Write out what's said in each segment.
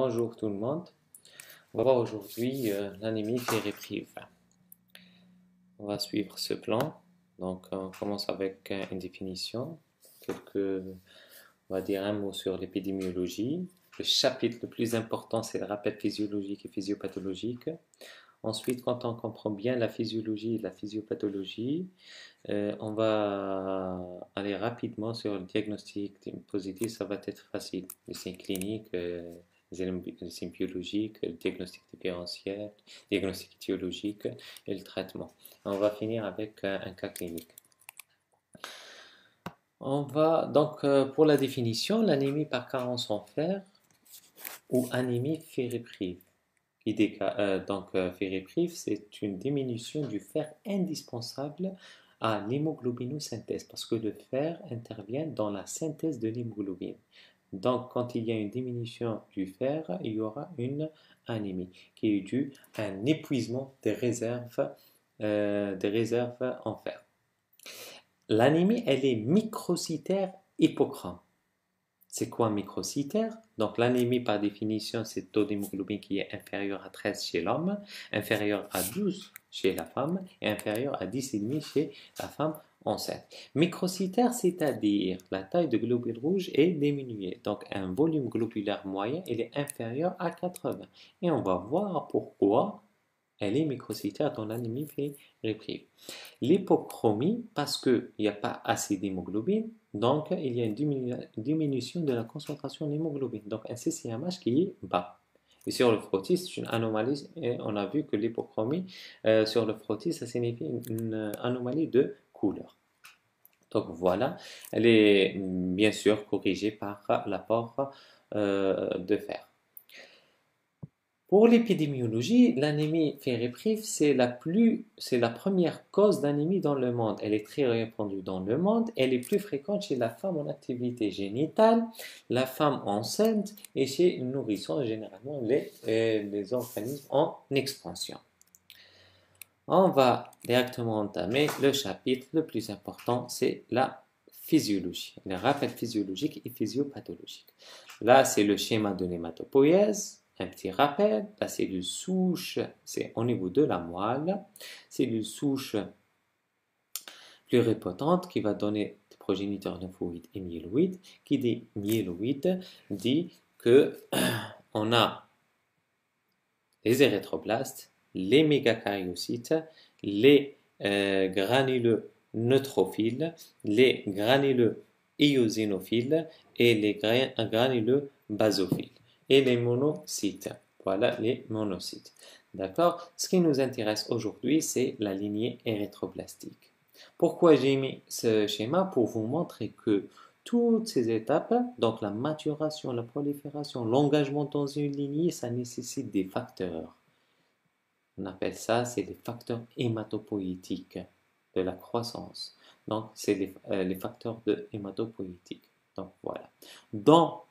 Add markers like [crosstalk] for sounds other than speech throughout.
Bonjour tout le monde. On va voir aujourd'hui euh, l'anémie qui On va suivre ce plan. Donc on commence avec euh, une définition, on va dire un mot sur l'épidémiologie. Le chapitre le plus important, c'est le rappel physiologique et physiopathologique. Ensuite, quand on comprend bien la physiologie et la physiopathologie, euh, on va aller rapidement sur le diagnostic positif, ça va être facile. Les clinique. cliniques, les éléments biologiques, le diagnostic différentiel, le diagnostic théologique et le traitement. On va finir avec euh, un cas clinique. On va donc euh, pour la définition, l'anémie par carence en fer ou anémie ferriprive. Euh, donc ferriprive, c'est une diminution du fer indispensable à l'hémoglobinosynthèse parce que le fer intervient dans la synthèse de l'hémoglobine. Donc, quand il y a une diminution du fer, il y aura une anémie qui est due à un épuisement des réserves, euh, des réserves en fer. L'anémie, elle est microcytaire hypochrome. C'est quoi microcytaire Donc l'anémie par définition, c'est taux d'hémoglobine qui est inférieur à 13 chez l'homme, inférieur à 12 chez la femme et à 10,5 chez la femme enceinte. Microcytaire, c'est-à-dire la taille de globules rouges est diminuée, donc un volume globulaire moyen il est inférieur à 80. Et on va voir pourquoi elle est microcytaire dans l'anémie réprime. L'hypochromie, parce qu'il n'y a pas assez d'hémoglobine, donc il y a une diminution de la concentration d'hémoglobine, donc un CCMH qui est bas sur le frottis, c'est une anomalie et on a vu que l'hypochromie euh, sur le frottis, ça signifie une euh, anomalie de couleur. Donc voilà, elle est mm, bien sûr corrigée par l'apport euh, de fer. Pour l'épidémiologie, l'anémie ferriprive, c'est la, plus, c'est la première cause d'anémie dans le monde. Elle est très répandue dans le monde. Elle est plus fréquente chez la femme en activité génitale, la femme enceinte et chez les nourrissons, généralement les, euh, les organismes en expansion. On va directement entamer le chapitre le plus important, c'est la physiologie, les rappels physiologiques et physiopathologiques. Là, c'est le schéma de l'hématopoïèse un petit rappel, la cellule souche, c'est au niveau de la moelle, c'est cellule souche pluripotente qui va donner des progéniteurs lymphoïdes et myéloïdes, qui dit myéloïdes dit que [clears throat] on a les érythroblastes, les mégacaryocytes, les euh, granuleux neutrophiles, les granuleux eosinophiles et les granuleux basophiles et les monocytes. Voilà les monocytes. D'accord Ce qui nous intéresse aujourd'hui, c'est la lignée érythroplastique. Pourquoi j'ai mis ce schéma Pour vous montrer que toutes ces étapes, donc la maturation, la prolifération, l'engagement dans une lignée, ça nécessite des facteurs. On appelle ça, c'est des facteurs hématopoïétiques de la croissance. Donc, c'est euh, les, facteurs de hématopoïétique. Donc, voilà. Dans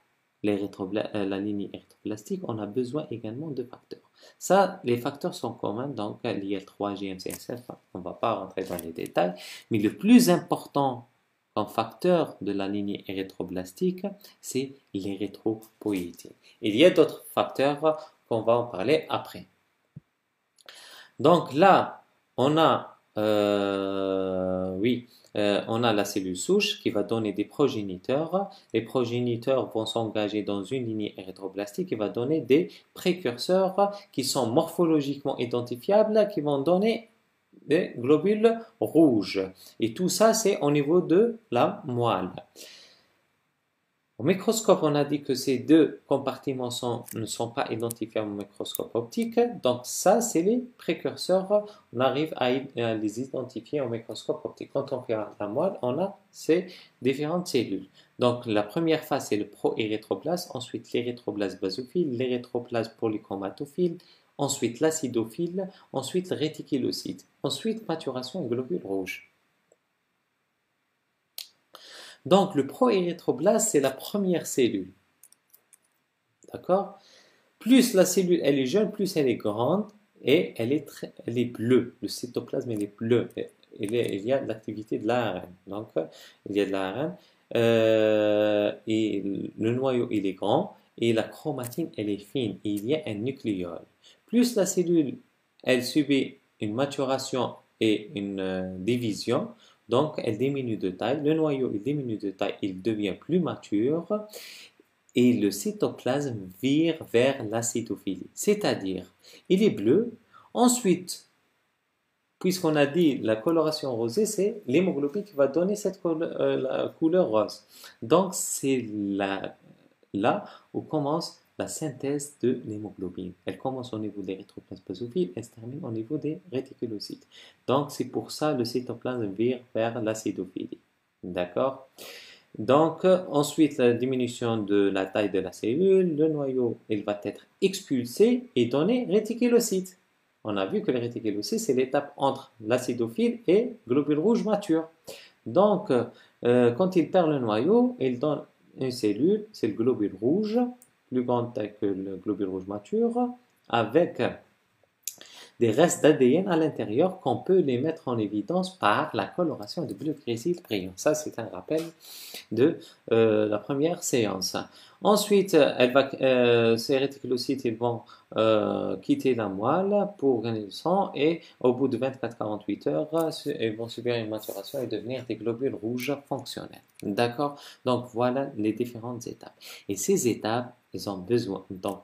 les euh, la ligne érythroblastique, on a besoin également de facteurs. Ça, les facteurs sont communs, donc l'IL3, GMCSF, on ne va pas rentrer dans les détails, mais le plus important en facteur de la ligne érythroblastique, c'est l'érythropoïétine. Il y a d'autres facteurs qu'on va en parler après. Donc là, on a euh, oui, euh, on a la cellule souche qui va donner des progéniteurs. Les progéniteurs vont s'engager dans une lignée érythroblastique qui va donner des précurseurs qui sont morphologiquement identifiables, qui vont donner des globules rouges. Et tout ça, c'est au niveau de la moelle. Au microscope, on a dit que ces deux compartiments ne sont pas identifiés au microscope optique, donc ça, c'est les précurseurs, on arrive à, les identifier au microscope optique. Quand on regarde la moelle, on a ces différentes cellules. Donc la première phase, c'est le pro ensuite l'érythroblaste basophile, l'érythroblaste polychromatophile, ensuite l'acidophile, ensuite réticulocyte, ensuite maturation globule rouge. Donc le proérythroblaste c'est la première cellule. D'accord Plus la cellule elle est jeune, plus elle est grande et elle est, bleue. Le cytoplasme est bleu. Il, y a l'activité de l'ARN. Donc il y a de l'ARN. Euh, et le noyau il est grand et la chromatine elle est fine. Et il y a un nucléole. Plus la cellule elle subit une maturation et une euh, division, donc, elle diminue de taille. Le noyau, diminue de taille, il devient plus mature et le cytoplasme vire vers l'acidophilie. C'est-à-dire, il est bleu. Ensuite, puisqu'on a dit la coloration rosée, c'est l'hémoglobine qui va donner cette euh, couleur, rose. Donc, c'est là où commence la synthèse de l'hémoglobine. Elle commence au niveau des basophiles et se termine au niveau des réticulocytes. Donc, c'est pour ça le cytoplasme vire vers l'acidophilie. D'accord donc, ensuite, la diminution de la taille de la cellule, le noyau, il va être expulsé et donné réticulocyte. On a vu que le réticulocyte, c'est l'étape entre l'acidophile et globule rouge mature. Donc, euh, quand il perd le noyau, il donne une cellule, c'est le globule rouge, plus grande que le globule rouge mature, avec des restes d'ADN à l'intérieur qu'on peut les mettre en évidence par la coloration de bleu grésil brillant. Ça, c'est un rappel de euh, la première séance. Ensuite, euh, euh, ces réticulocytes vont euh, quitter la moelle pour gagner du sang et au bout de 24-48 heures, ils vont subir une maturation et devenir des globules rouges fonctionnels. D'accord Donc voilà les différentes étapes. Et ces étapes, elles ont besoin. Donc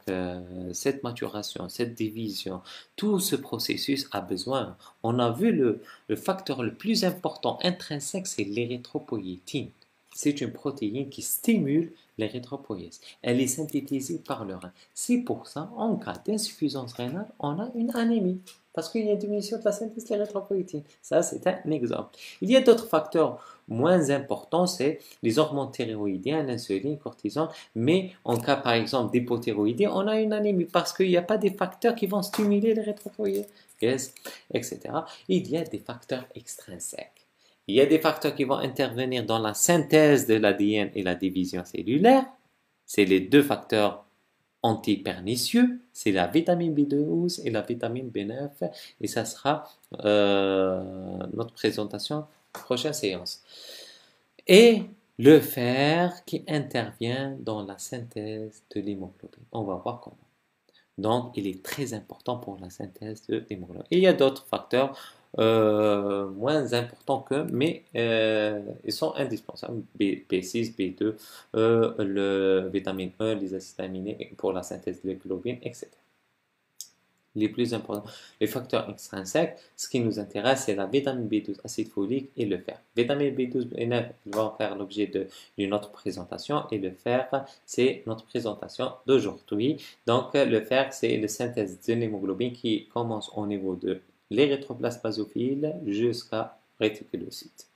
cette maturation, cette division, tout ce processus a besoin. On a vu le, le facteur le plus important intrinsèque, c'est l'érythropoïétine. C'est une protéine qui stimule l'érythropoïèse. Elle est synthétisée par le rein. C'est pour ça, en cas d'insuffisance rénale, on a une anémie. Parce qu'il y a une diminution de la synthèse de l'érythropoïétine. Ça, c'est un exemple. Il y a d'autres facteurs moins importants, c'est les hormones thyroïdiennes, l'insuline, le cortisol. Mais en cas, par exemple, d'hypothyroïdie, on a une anémie parce qu'il n'y a pas des facteurs qui vont stimuler l'érythropoïèse, etc. Il y a des facteurs extrinsèques il y a des facteurs qui vont intervenir dans la synthèse de l'ADN et la division cellulaire. C'est les deux facteurs anti-pernicieux. c'est la vitamine B12 et la vitamine B9. Et ça sera euh, notre présentation prochaine séance. Et le fer qui intervient dans la synthèse de l'hémoglobine. On va voir comment. Donc, il est très important pour la synthèse de l'hémoglobine. il y a d'autres facteurs euh, moins importants que, mais euh, ils sont indispensables. B, 6 B2, euh, le vitamine E, les acides aminés pour la synthèse de globine, etc. Les plus importants, les facteurs extrinsèques, ce qui nous intéresse, c'est la vitamine B12, acide folique et le fer. Vitamine B12 et 9 vont faire l'objet d'une autre présentation et le fer, c'est notre présentation d'aujourd'hui. Donc, le fer, c'est la synthèse de l'hémoglobine qui commence au niveau de les basophiles jusqu'à réticulocytes.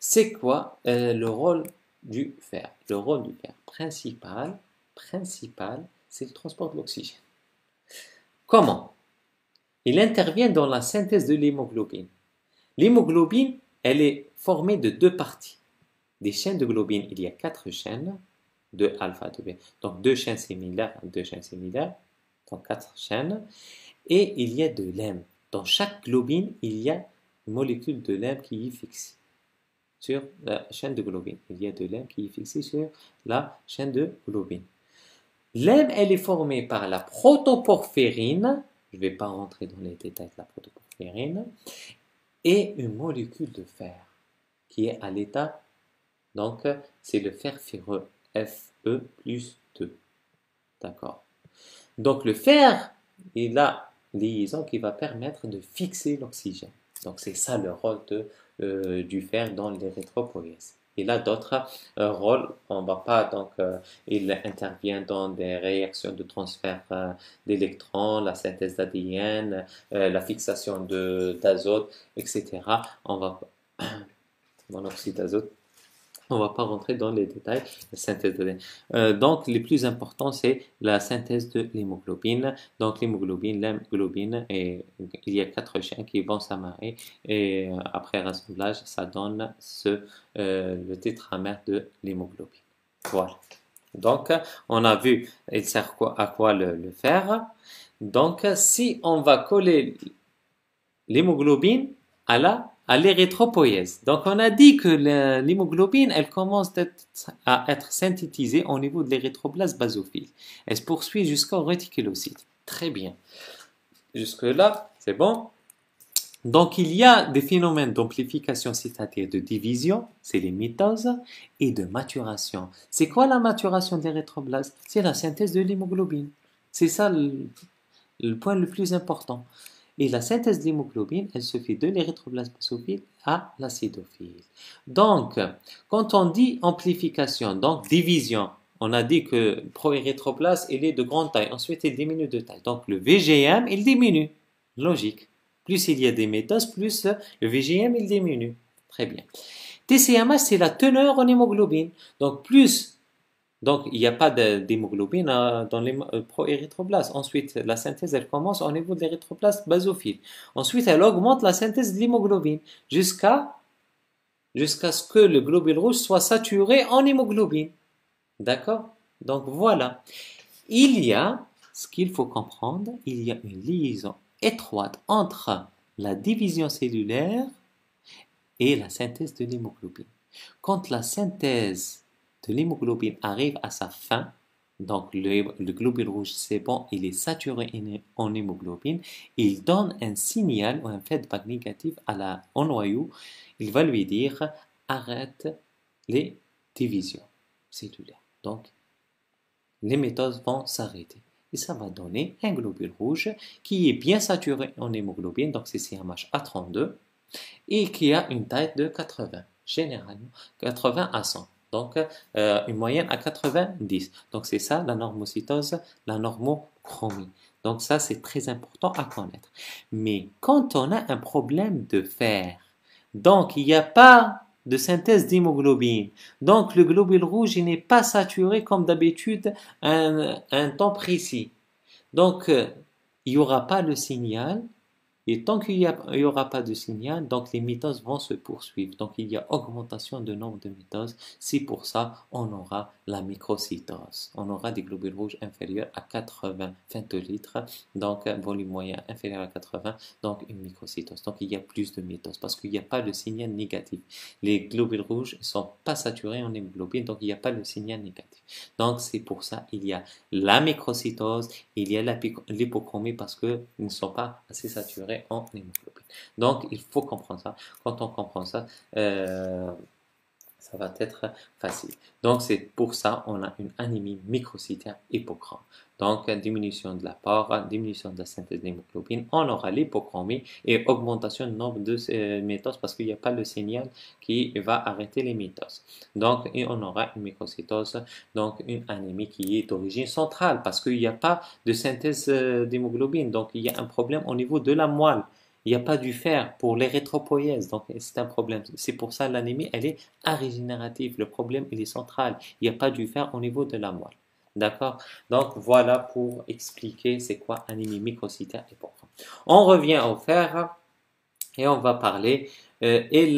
C'est quoi euh, le rôle du fer Le rôle du fer principal, principal c'est le transport de l'oxygène. Comment Il intervient dans la synthèse de l'hémoglobine. L'hémoglobine, elle est formée de deux parties. Des chaînes de globine, il y a quatre chaînes, de alpha, de b. Donc deux chaînes similaires, deux chaînes similaires, donc quatre chaînes. Et il y a de l'hème. Dans chaque globine, il y a une molécule de l'herbe qui est fixée sur la chaîne de globine. Il y a de l'herbe qui est fixée sur la chaîne de globine. L'herbe, elle est formée par la protoporphyrine, je ne vais pas rentrer dans les détails de la protoporphyrine, et une molécule de fer qui est à l'état, donc c'est le fer ferreux, Fe plus 2. D'accord Donc le fer, il a liaison qui va permettre de fixer l'oxygène. Donc c'est ça le rôle de, euh, du fer dans les Et Il a d'autres euh, rôles, on va pas, donc euh, il intervient dans des réactions de transfert d'électrons, la synthèse d'ADN, la fixation d'azote, etc. On va [coughs] oxyde d'azote. [laughs] On va pas rentrer dans les détails synthèse euh, donc, le plus important, c'est la synthèse de l'hémoglobine. Donc, l'hémoglobine, l'hémoglobine, il y a quatre chiens qui vont s'amarrer et euh, après rassemblage, ça donne ce, euh, le tétramère de l'hémoglobine. Voilà. Donc, on a vu, il sert à quoi le faire. Donc, si on va coller l'hémoglobine à la à l'érythropoïèse. Donc, on a dit que l'hémoglobine, elle commence à être synthétisée au niveau de l'érythroblase basophile. Elle se poursuit jusqu'au réticulocyte. Très bien. Jusque-là, c'est bon. Donc, il y a des phénomènes d'amplification, c'est-à-dire de division, c'est les mitoses, et de maturation. C'est quoi la maturation des rétroblastes C'est la synthèse de l'hémoglobine. C'est ça le point le plus important. Et la synthèse d'hémoglobine, elle se fait de l'érythroblasmosophile à l'acidophile. Donc, quand on dit amplification, donc division, on a dit que proérétroblast il est de grande taille. Ensuite, il diminue de taille. Donc, le VGM, il diminue. Logique. Plus il y a des méthodes, plus le VGM, il diminue. Très bien. TCMH, c'est la teneur en hémoglobine. Donc, plus donc, il n'y a pas d'hémoglobine euh, dans les euh, proérythroblastes. Ensuite, la synthèse, elle commence au niveau de érythroblastes basophile. Ensuite, elle augmente la synthèse de l'hémoglobine jusqu'à jusqu'à ce que le globule rouge soit saturé en hémoglobine. D'accord Donc, voilà. Il y a, ce qu'il faut comprendre, il y a une liaison étroite entre la division cellulaire et la synthèse de l'hémoglobine. Quand la synthèse l'hémoglobine arrive à sa fin, donc le, globule rouge, c'est bon, il est saturé en hémoglobine, il donne un signal ou un feedback négatif à la, au noyau, il va lui dire arrête les divisions cellulaires. Donc, les méthodes vont s'arrêter. Et ça va donner un globule rouge qui est bien saturé en hémoglobine, donc c'est CMH A32, et qui a une taille de 80, généralement 80 à 100 donc euh, une moyenne à 90. Donc c'est ça la normocytose, la normochromie. Donc ça c'est très important à connaître. Mais quand on a un problème de fer, donc il n'y a pas de synthèse d'hémoglobine. Donc le globule rouge n'est pas saturé comme d'habitude un, temps précis. Donc euh, il n'y aura pas le signal et tant qu'il n'y aura pas de signal, donc les mitoses vont se poursuivre. Donc il y a augmentation de nombre de mitoses. C'est pour ça on aura la microcytose. On aura des globules rouges inférieurs à 80 litres, donc un euh, volume moyen inférieur à 80, donc une microcytose. Donc il y a plus de mitoses parce qu'il n'y a pas de signal négatif. Les globules rouges ne sont pas saturés en hémoglobine, donc il n'y a pas de signal négatif. Donc c'est pour ça il y a la microcytose, il y a l'hypochromie parce qu'ils ne sont pas assez saturés en hémoglobine. Oh, donc, il faut comprendre ça. Quand on comprend ça, euh, ça va être facile. Donc, c'est pour ça on a une anémie microcytaire hypochrome. Donc, diminution de l'apport, diminution de la synthèse d'hémoglobine, on aura l'hypochromie et augmentation du nombre de euh, méthodes parce qu'il n'y a pas le signal qui va arrêter les mitoses. Donc, on aura une microcytose, donc une anémie qui est d'origine centrale parce qu'il n'y a pas de synthèse euh, d'hémoglobine. Donc, il y a un problème au niveau de la moelle il n'y a pas du fer pour l'érythropoïèse, donc c'est un problème. C'est pour ça l'anémie, elle est arégénérative, le problème il est central, il n'y a pas du fer au niveau de la moelle. D'accord Donc voilà pour expliquer c'est quoi un microcytaire et pourquoi. On revient au fer et on va parler euh, et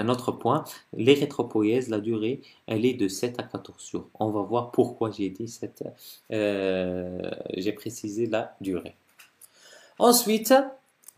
un autre point, l'érythropoïèse, la durée, elle est de 7 à 14 jours. On va voir pourquoi j'ai dit cette, euh, j'ai précisé la durée. Ensuite,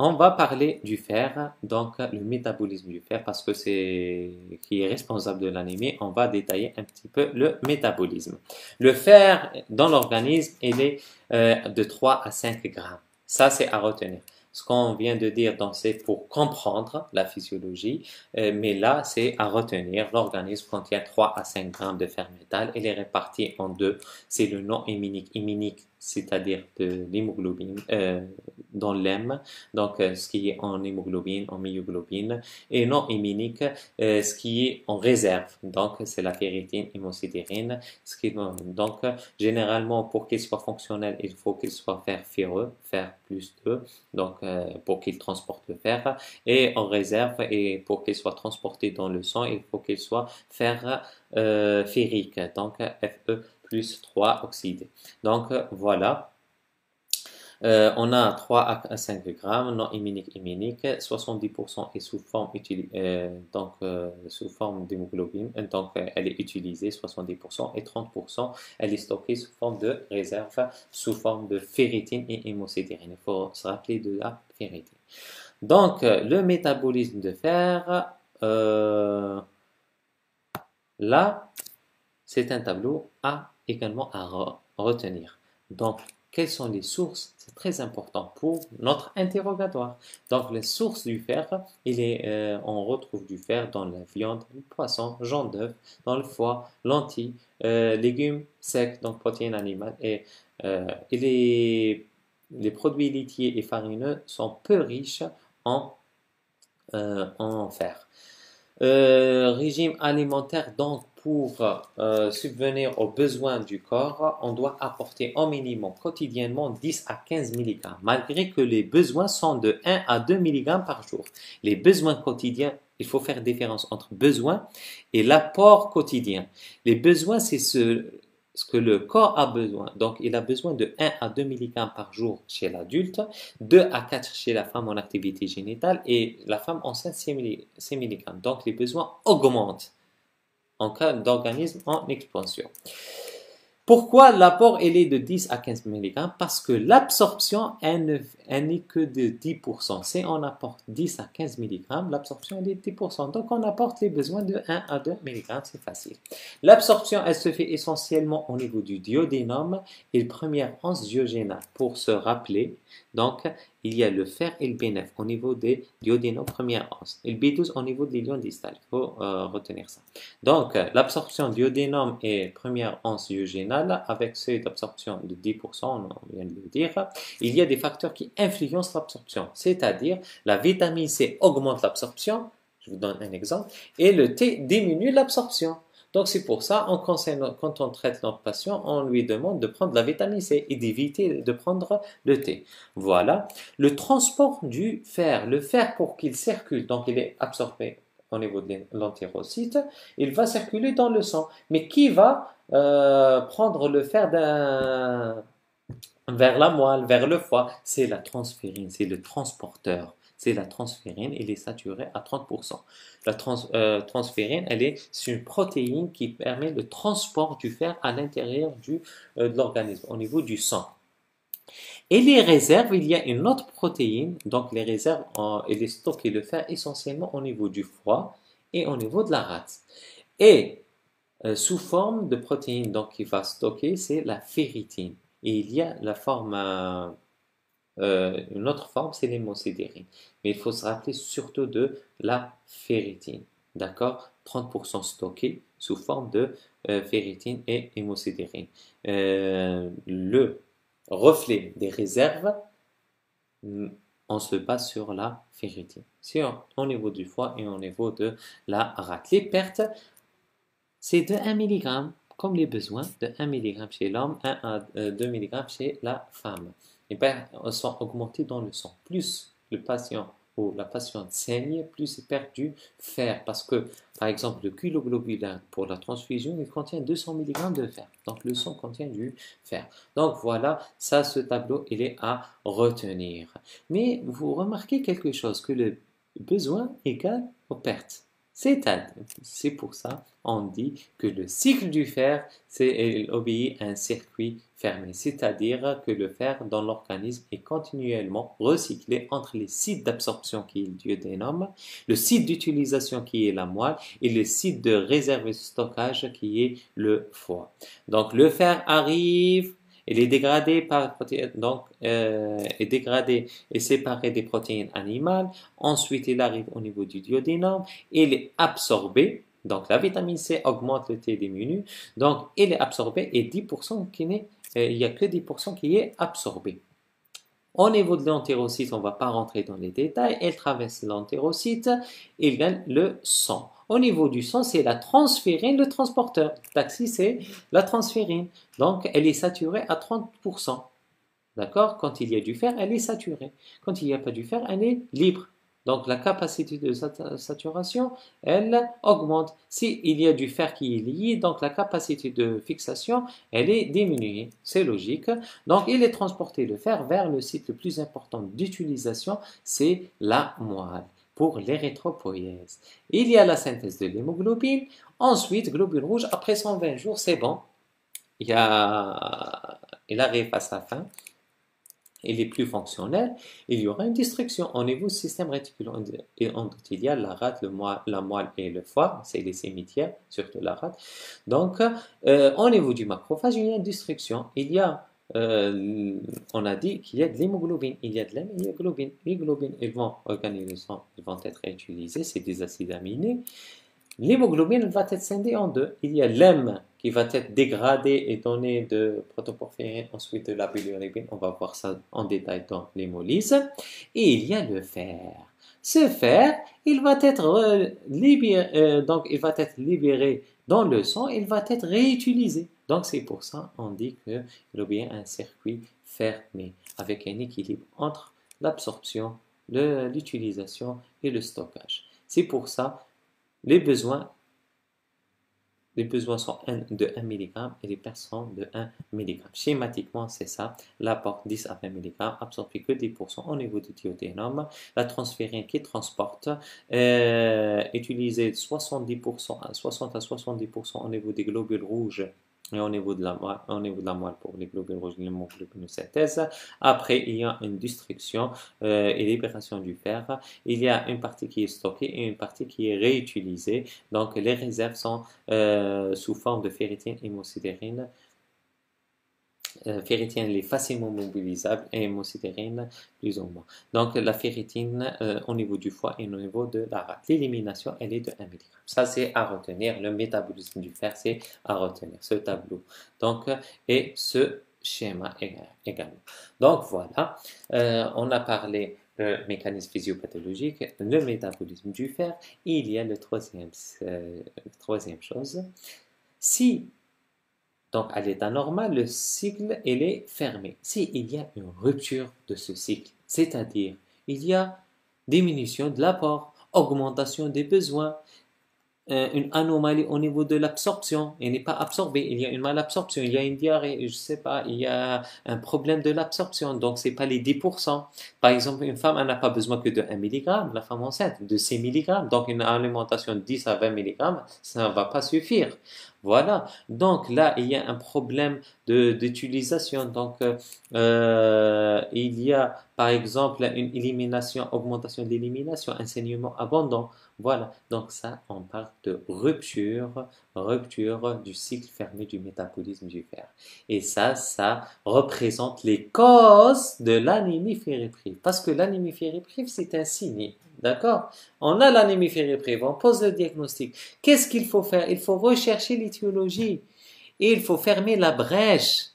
on va parler du fer, donc le métabolisme du fer, parce que c'est qui est responsable de l'anémie. On va détailler un petit peu le métabolisme. Le fer dans l'organisme, il est euh, de 3 à 5 grammes. Ça, c'est à retenir. Ce qu'on vient de dire, c'est pour comprendre la physiologie, euh, mais là, c'est à retenir. L'organisme contient 3 à 5 grammes de fer métal. Il est réparti en deux. C'est le non-héminique, héminique c'est-à-dire de l'hémoglobine euh, dans l'hème, donc euh, ce qui est en hémoglobine, en myoglobine, et non héminique, euh, ce qui est en réserve, donc c'est la ferritine hémocydérine, ce qui donc généralement pour qu'il soit fonctionnel, il faut qu'il soit fer ferreux, fer plus 2, donc euh, pour qu'il transporte le fer, et en réserve, et pour qu'il soit transporté dans le sang, il faut qu'il soit fer ferrique, donc FE plus 3 oxydés. Donc voilà, euh, on a 3 à 5 grammes non immunique 70% est sous forme, euh, donc, euh, sous forme d'hémoglobine, donc elle est utilisée 70% et 30% elle est stockée sous forme de réserve, sous forme de ferritine et hémocédérine Il faut se rappeler de la ferritine. Donc le métabolisme de fer, là, c'est un tableau à également à retenir. Donc, quelles sont les sources C'est très important pour notre interrogatoire. Donc, les sources du fer, euh, on retrouve du fer dans la viande, le poisson, jaune d'œuf, dans le foie, lentilles, euh, légumes secs, donc protéines animales. Et, euh, les, produits laitiers et farineux sont peu riches en fer. Euh, régime alimentaire, donc pour euh, subvenir aux besoins du corps, on doit apporter au minimum quotidiennement 10 à 15 mg, malgré que les besoins sont de 1 à 2 mg par jour. Les besoins quotidiens, il faut faire différence entre besoins et l'apport quotidien. Les besoins, c'est ce, ce que le corps a besoin. Donc, il a besoin de 1 à 2 mg par jour chez l'adulte, 2 à 4 chez la femme en activité génitale et la femme enceinte 6 mg. Donc, les besoins augmentent en cas d'organisme en expansion. Pourquoi l'apport est de 10 à 15 mg Parce que l'absorption n'est que de 10%. Si on apporte 10 à 15 mg, l'absorption est de 10%. Donc on apporte les besoins de 1 à 2 mg, c'est facile. L'absorption elle se fait essentiellement au niveau du diodénome et le premier Pour se rappeler, donc il y a le fer et le B9 au niveau des diodéno première once, et le B12 au niveau des lions distales. Il faut euh, retenir ça. Donc, euh, l'absorption diodénome et première once eugénale, avec cette absorption de 10%, on vient de le dire, il y a des facteurs qui influencent l'absorption, c'est-à-dire la vitamine C augmente l'absorption, je vous donne un exemple, et le thé diminue l'absorption. Donc c'est pour ça, on quand on traite notre patient, on lui demande de prendre la vitamine C et d'éviter de prendre le thé. Voilà. Le transport du fer, le fer pour qu'il circule, donc il est absorbé au niveau de l'entérocyte, il va circuler dans le sang. Mais qui va euh, prendre le fer vers la moelle, vers le foie C'est la transférine, c'est le transporteur c'est la transférine, elle est saturée à 30%. La euh, transférine, elle est, une protéine qui permet le transport du fer à l'intérieur euh, de l'organisme, au niveau du sang. Et les réserves, il y a une autre protéine, donc les réserves, elle est stockée le fer essentiellement au niveau du foie et au niveau de la rate. Et euh, sous forme de protéine, donc qui va stocker, c'est la ferritine. Et il y a la forme euh, une autre forme, c'est l'hémocédérine. Mais il faut se rappeler surtout de la ferritine. D'accord 30% stocké sous forme de féritine euh, ferritine et hémocédérine. Euh, le reflet des réserves, mm, on se base sur la ferritine. Sur, au niveau du foie et au niveau de la rate. Les pertes, c'est de 1 mg, comme les besoins, de 1 mg chez l'homme, 1 à 2 mg chez la femme. Les eh bien, sont augmentés dans le sang. Plus le patient ou la patiente saigne, plus il perd du fer. Parce que, par exemple, le culoglobulin pour la transfusion, il contient 200 mg de fer. Donc, le sang contient du fer. Donc, voilà, ça, ce tableau, il est à retenir. Mais vous remarquez quelque chose, que le besoin égale aux pertes cest c'est pour ça on dit que le cycle du fer, c'est obéit à un circuit fermé, c'est-à-dire que le fer dans l'organisme est continuellement recyclé entre les sites d'absorption qui Dieu dénomme, le site d'utilisation qui est la moelle et le site de réserve et stockage qui est le foie. Donc le fer arrive il est dégradé par donc euh, dégradé et séparé des protéines animales. Ensuite, il arrive au niveau du duodénum. Il est absorbé. Donc, la vitamine C augmente le T diminue. Donc, il est absorbé et 10% qui euh, il n'y a que 10% qui est absorbé. Au niveau de l'entérocyte, on ne va pas rentrer dans les détails. Elle traverse l'entérocyte, et vient le sang. Au niveau du sang, c'est la transférine, le transporteur. taxi, c'est la transférine. Donc, elle est saturée à 30%. D'accord Quand il y a du fer, elle est saturée. Quand il n'y a pas du fer, elle est libre. Donc la capacité de saturation, elle augmente. S'il y a du fer qui est lié, donc la capacité de fixation, elle est diminuée. C'est logique. Donc il est transporté le fer vers le site le plus important d'utilisation, c'est la moelle pour l'érythropoïèse. Il y a la synthèse de l'hémoglobine. Ensuite, globule rouge, après 120 jours, c'est bon. Il, il arrive à sa fin et les plus fonctionnels, il y aura une destruction. au niveau du système y a la rate, le moelle, la moelle et le foie, c'est les cimetières, surtout la rate. Donc, euh, au niveau du macrophage, il y a une destruction. Il y a, euh, on a dit qu'il y a de l'hémoglobine, il y a de l'hémoglobine. L'hémoglobine, ils vont organiser vont être utilisés, c'est des acides aminés. L'hémoglobine va être scindée en deux. Il y a l'hémoglobine, qui va être dégradé et donné de protoporphyrine, ensuite de la bilirubine. On va voir ça en détail dans l'hémolyse. Et il y a le fer. Ce fer, il va être euh, libéré, euh, donc il va être libéré dans le sang, il va être réutilisé. Donc c'est pour ça on dit qu'il y a un circuit fermé avec un équilibre entre l'absorption, l'utilisation et le stockage. C'est pour ça les besoins les besoins sont de 1 mg et les personnes de 1 mg. Schématiquement, c'est ça. L'apport 10 à 20 mg absorbé que 10% au niveau du duodénum. La transférine qui transporte euh, utilisée 70% à 60 à 70% au niveau des globules rouges et au niveau de la, au niveau de la moelle pour les globules rouges, synthèse. Après, il y a une destruction euh, et libération du fer. Il y a une partie qui est stockée et une partie qui est réutilisée. Donc, les réserves sont euh, sous forme de ferritine, hémocidérine, euh, ferritine est facilement mobilisable et plus ou moins. Donc la ferritine euh, au niveau du foie et au niveau de la rate. L'élimination elle est de 1 mg. Ça c'est à retenir, le métabolisme du fer c'est à retenir, ce tableau. Donc euh, et ce schéma également. Donc voilà, on a parlé le mécanisme physiopathologique, le métabolisme du fer. Il y a le troisième, troisième chose. Si donc, à l'état normal, le cycle, il est fermé. S'il y a une rupture de ce cycle, c'est-à-dire il y a diminution de l'apport, augmentation des besoins, euh, une anomalie au niveau de l'absorption, il n'est pas absorbé, il y a une malabsorption, il y a une diarrhée, je ne sais pas, il y a un problème de l'absorption, donc ce n'est pas les 10%. Par exemple, une femme, elle n'a pas besoin que de 1 mg, la femme enceinte, de 6 mg, donc une alimentation de 10 à 20 mg, ça ne va pas suffire. Voilà. Donc là, il y a un problème de d'utilisation. Donc, euh, euh, il y a, par exemple, une élimination, augmentation d'élimination, enseignement abondant. Voilà. Donc ça, on parle de rupture, rupture du cycle fermé du métabolisme du fer. Et ça, ça représente les causes de l'anémie fériprive. Parce que l'anémie fériprive, c'est un signe. D'accord On a l'anémie prévue, on pose le diagnostic. Qu'est-ce qu'il faut faire Il faut rechercher l'étiologie. Et il faut fermer la brèche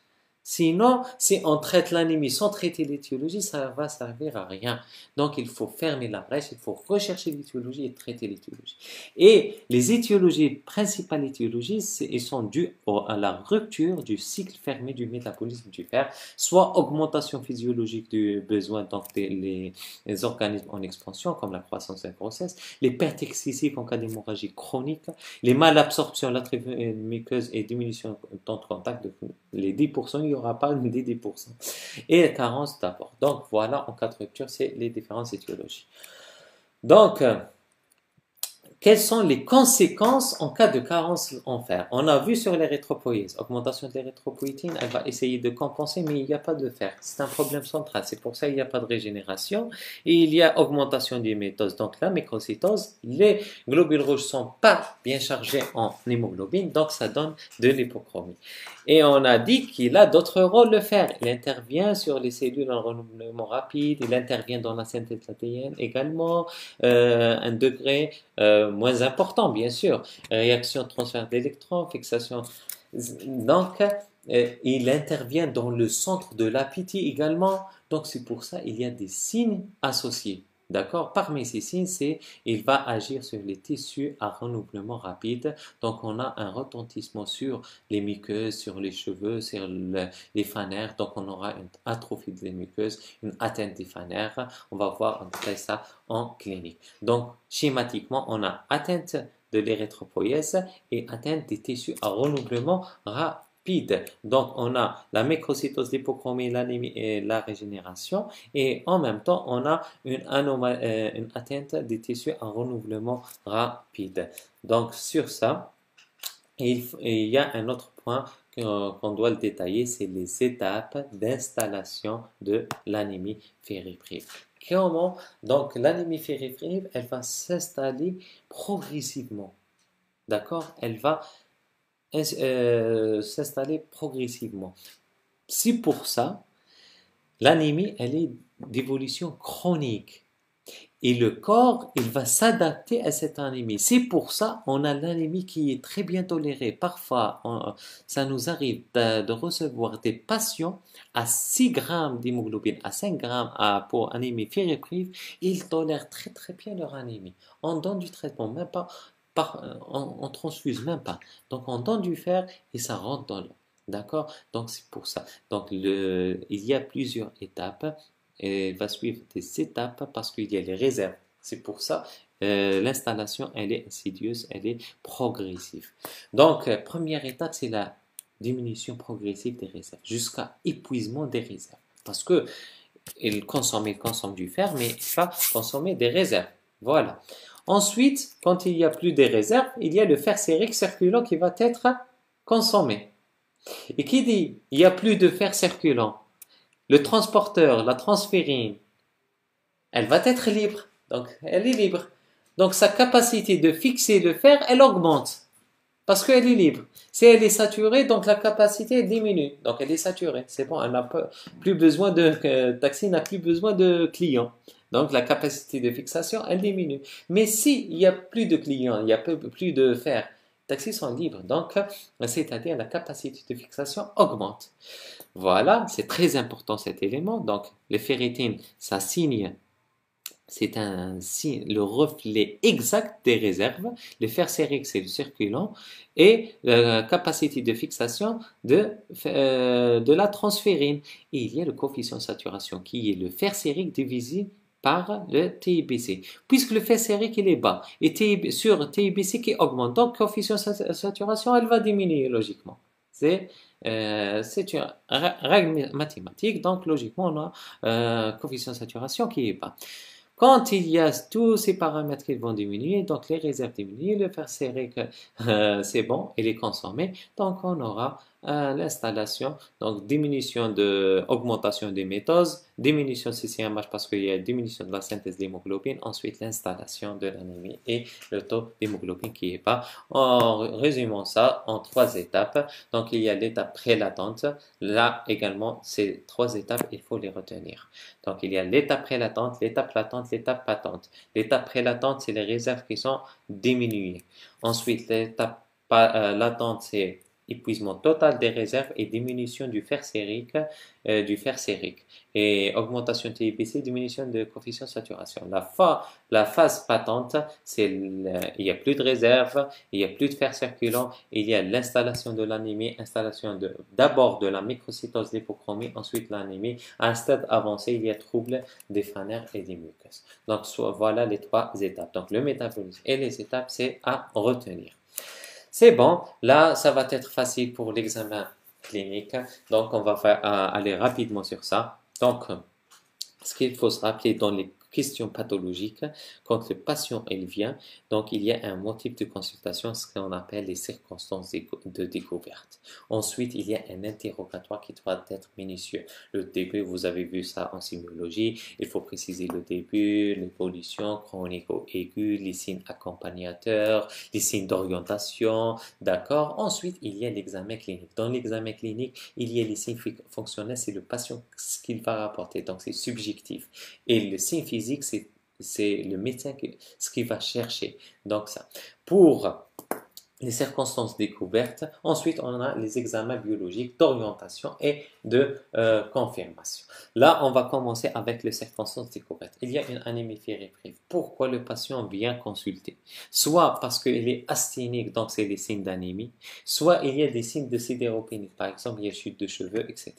Sinon, si on traite l'anémie sans traiter l'étiologie, ça va servir à rien. Donc, il faut fermer la brèche, il faut rechercher l'étiologie et traiter l'étiologie. Et les étiologies, principales étiologies, elles sont dues à la rupture du cycle fermé du métabolisme du fer, soit augmentation physiologique du besoin, donc les organismes en expansion, comme la croissance et la grossesse, les pertes excessives en cas d'hémorragie chronique, les malabsorptions, la muqueuse et diminution de temps de contact, les 10% aura pas des 10%. Et carence d'abord. Donc voilà, en cas de rupture, c'est les différentes étiologies. Donc, euh, quelles sont les conséquences en cas de carence en fer On a vu sur les augmentation de l'érythropoïétine, elle va essayer de compenser, mais il n'y a pas de fer. C'est un problème central, c'est pour ça qu'il n'y a pas de régénération. Et il y a augmentation du métose, donc la microcytose, Les globules rouges ne sont pas bien chargés en hémoglobine, donc ça donne de l'hypochromie. Et on a dit qu'il a d'autres rôles à faire. Il intervient sur les cellules en renouvellement rapide, il intervient dans la synthèse ADN également, euh, un degré euh, moins important, bien sûr. Réaction de transfert d'électrons, fixation. Donc, euh, il intervient dans le centre de l'appétit également. Donc, c'est pour ça qu'il y a des signes associés. D'accord Parmi ces signes, c'est il va agir sur les tissus à renouvellement rapide. Donc, on a un retentissement sur les muqueuses, sur les cheveux, sur les fanères. Donc, on aura une atrophie des muqueuses, une atteinte des fanères. On va voir après ça en clinique. Donc, schématiquement, on a atteinte de l'érythropoïèse et atteinte des tissus à renouvellement rapide. Donc, on a la microcytose, l'hypochromie, l'anémie et la régénération. Et en même temps, on a une, euh, atteinte des tissus en renouvellement rapide. Donc, sur ça, il, y a un autre point qu'on doit détailler, c'est les étapes d'installation de l'anémie ferriprive. Comment donc l'anémie ferriprive, elle va s'installer progressivement. D'accord Elle va euh, s'installer progressivement. C'est pour ça, l'anémie, elle est d'évolution chronique. Et le corps, il va s'adapter à cette anémie. C'est pour ça on a l'anémie qui est très bien tolérée. Parfois, ça nous arrive de, recevoir des patients à 6 grammes d'hémoglobine, à 5 grammes à, pour anémie ferriprive. Ils tolèrent très très bien leur anémie. On donne du traitement, même pas euh, on, transfuse même pas. Donc on donne du fer et ça rentre dans l'eau. D'accord Donc c'est pour ça. Donc il y a plusieurs étapes et va suivre des étapes parce qu'il y a les réserves. C'est pour ça euh, l'installation elle est insidieuse, elle est progressive. Donc euh, première étape c'est la diminution progressive des réserves jusqu'à épuisement des réserves parce que il consomme, il consomme du fer mais il va consommer des réserves. Voilà. Ensuite, quand il n'y a plus de réserves, il y a le fer sérique circulant qui va être consommé. Et qui dit il n'y a plus de fer circulant, le transporteur, la transférine, elle va être libre. Donc, elle est libre. Donc, sa capacité de fixer le fer, elle augmente. Parce qu'elle est libre. Si elle est saturée, donc la capacité diminue. Donc, elle est saturée. C'est bon, elle n'a plus besoin de, euh, taxi n'a plus besoin de clients. Donc la capacité de fixation, elle diminue. Mais s'il il n'y a plus de clients, il n'y a plus de fer, les taxis sont libres. Donc, c'est-à-dire la capacité de fixation augmente. Voilà, c'est très important cet élément. Donc, le ferritine, ça signe c'est un le reflet exact des réserves. Le fer sérique, c'est le circulant. Et la capacité de fixation de, euh, de la transférine. Et il y a le coefficient de saturation qui est le fer sérique divisé par le TIBC. Puisque le fait serré est bas et sur TIBC qui augmente, donc coefficient saturation, elle va diminuer logiquement. C'est euh, une règle mathématique, donc logiquement on a euh, coefficient saturation qui est bas. Quand il y a tous ces paramètres qui vont diminuer, donc les réserves diminuent, le fer serré, que euh, c'est bon, il est consommé, donc on aura l'installation. Donc, diminution de, augmentation des méthodes, diminution un CCMH parce qu'il y a diminution de la synthèse d'hémoglobine, ensuite l'installation de l'anémie et le taux d'hémoglobine qui est pas. En résumant ça en trois étapes, donc il y a l'étape prélatente. Là également, ces trois étapes, il faut les retenir. Donc, il y a l'étape prélatente, l'étape latente, l'étape patente. L'étape prélatente, c'est les réserves qui sont diminuées. Ensuite, l'étape euh, latente, c'est épuisement total des réserves et diminution du fer sérique, euh, du fer sérique et augmentation de TIPC, diminution de coefficient de saturation. La, la phase patente, c'est il n'y a plus de réserves, il n'y a plus de fer circulant, il y a l'installation de l'anémie, installation d'abord de, la microcytose d'hypochromie, ensuite l'anémie. À un stade avancé, il y a trouble des fanères et des mucus. Donc voilà les trois étapes. Donc le métabolisme et les étapes, c'est à retenir. C'est bon, là, ça va être facile pour l'examen clinique. Donc, on va euh, aller rapidement sur ça. Donc, ce qu'il faut se rappeler dans les question pathologique, quand le patient vient, donc il y a un motif de consultation, ce qu'on appelle les circonstances de découverte. Ensuite, il y a un interrogatoire qui doit être minutieux. Le début, vous avez vu ça en sémiologie, il faut préciser le début, les chroniques ou aiguës, les signes accompagnateurs, les signes d'orientation, d'accord Ensuite, il y a l'examen clinique. Dans l'examen clinique, il y a les signes fonctionnels, c'est le patient ce qu'il va rapporter, donc c'est subjectif. Et le signe physique, c'est, le médecin qui, ce qui va chercher. Donc ça. Pour les circonstances découvertes. Ensuite, on a les examens biologiques d'orientation et de euh, confirmation. Là, on va commencer avec les circonstances découvertes. Il y a une anémie ferriprive. Pourquoi le patient vient consulter Soit parce qu'il est asthénique, donc c'est des signes d'anémie, soit il y a des signes de sidéropénie, par exemple, il y a chute de cheveux, etc.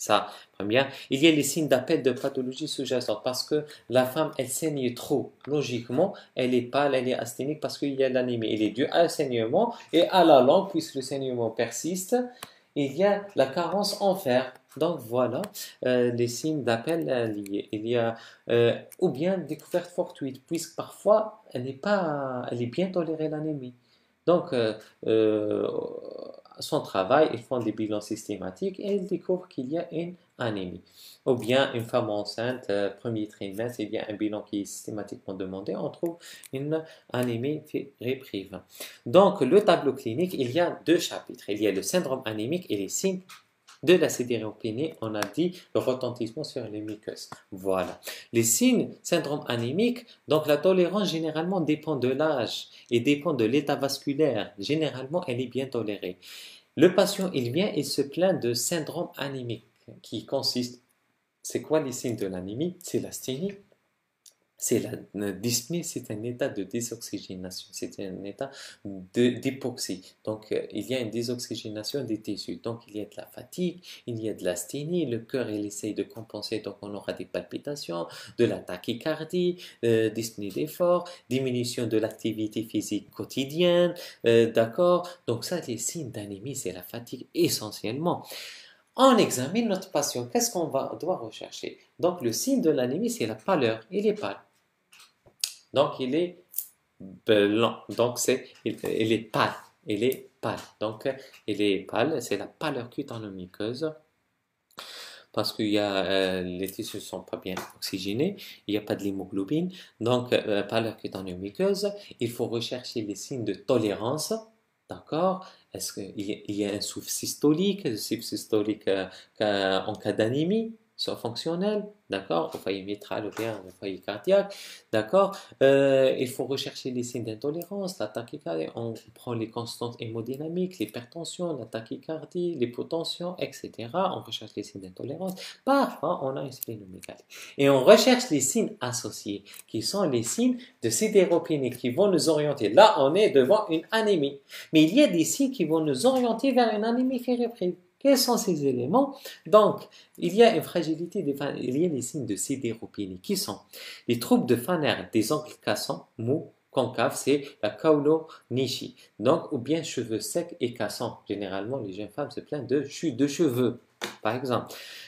Ça, première. Il y a les signes d'appel de pathologie sous-jacente parce que la femme, elle saigne trop. Logiquement, elle est pâle, elle est asthénique parce qu'il y a l'anémie. Il est due à un saignement et à la langue, puisque le saignement persiste, il y a la carence en fer. Donc voilà euh, les signes d'appel euh, liés. Il y a euh, ou bien découverte fortuite, puisque parfois elle n'est pas, elle est bien tolérée l'anémie. Donc son travail, ils font des bilans systématiques et ils découvrent qu'il y a une anémie. Ou bien une femme enceinte, euh, premier trimestre, il y a un bilan qui est systématiquement demandé, on trouve une anémie réprive. Donc, le tableau clinique, il y a deux chapitres. Il y a le syndrome anémique et les signes de la sidéropénie. On a dit le retentissement sur les muqueuses. Voilà. Les signes, syndrome anémique, donc la tolérance généralement dépend de l'âge et dépend de l'état vasculaire. Généralement, elle est bien tolérée. Le patient, il vient et se plaint de syndrome anémique qui consiste, c'est quoi les signes de l'anémie C'est l'asthénie, c'est la, dyspnée, c'est un état de désoxygénation, c'est un état d'hypoxie. Donc, euh, il y a une désoxygénation des tissus. Donc, il y a de la fatigue, il y a de la sténie, le cœur, il essaye de compenser, donc on aura des palpitations, de la tachycardie, euh, dyspnée d'effort, diminution de l'activité physique quotidienne, euh, d'accord Donc, ça, les signes d'anémie, c'est la fatigue essentiellement on examine notre patient. Qu'est-ce qu'on va, doit rechercher Donc, le signe de l'anémie, c'est la pâleur. Il est pâle. Donc, il est blanc. Donc, c'est, il, est pâle. Il est pâle. Donc, il est pâle. C'est la pâleur cutanomiqueuse, Parce que euh, les tissus ne sont pas bien oxygénés, il n'y a pas de l'hémoglobine. Donc, euh, pâleur il faut rechercher les signes de tolérance. D'accord Est-ce qu'il y, a un souffle systolique, un souffle systolique euh, en cas d'anémie soit fonctionnel, d'accord, au foyer mitral, au au foyer cardiaque, d'accord. Euh, il faut rechercher les signes d'intolérance, la tachycardie, on prend les constantes hémodynamiques, l'hypertension, la tachycardie, l'hypotension, etc. On recherche les signes d'intolérance. Parfois, on a une splénomégalie. Et on recherche les signes associés, qui sont les signes de sidéropénie, qui vont nous orienter. Là, on est devant une anémie. Mais il y a des signes qui vont nous orienter vers une anémie cérébrale. Quels sont ces éléments Donc, il y a une fragilité, des, il y a des signes de sidéropénie qui sont les troubles de fanères des ongles cassants, mous, concaves, c'est la nishi. Donc, ou bien cheveux secs et cassants. Généralement, les jeunes femmes se plaignent de chutes de cheveux, par exemple.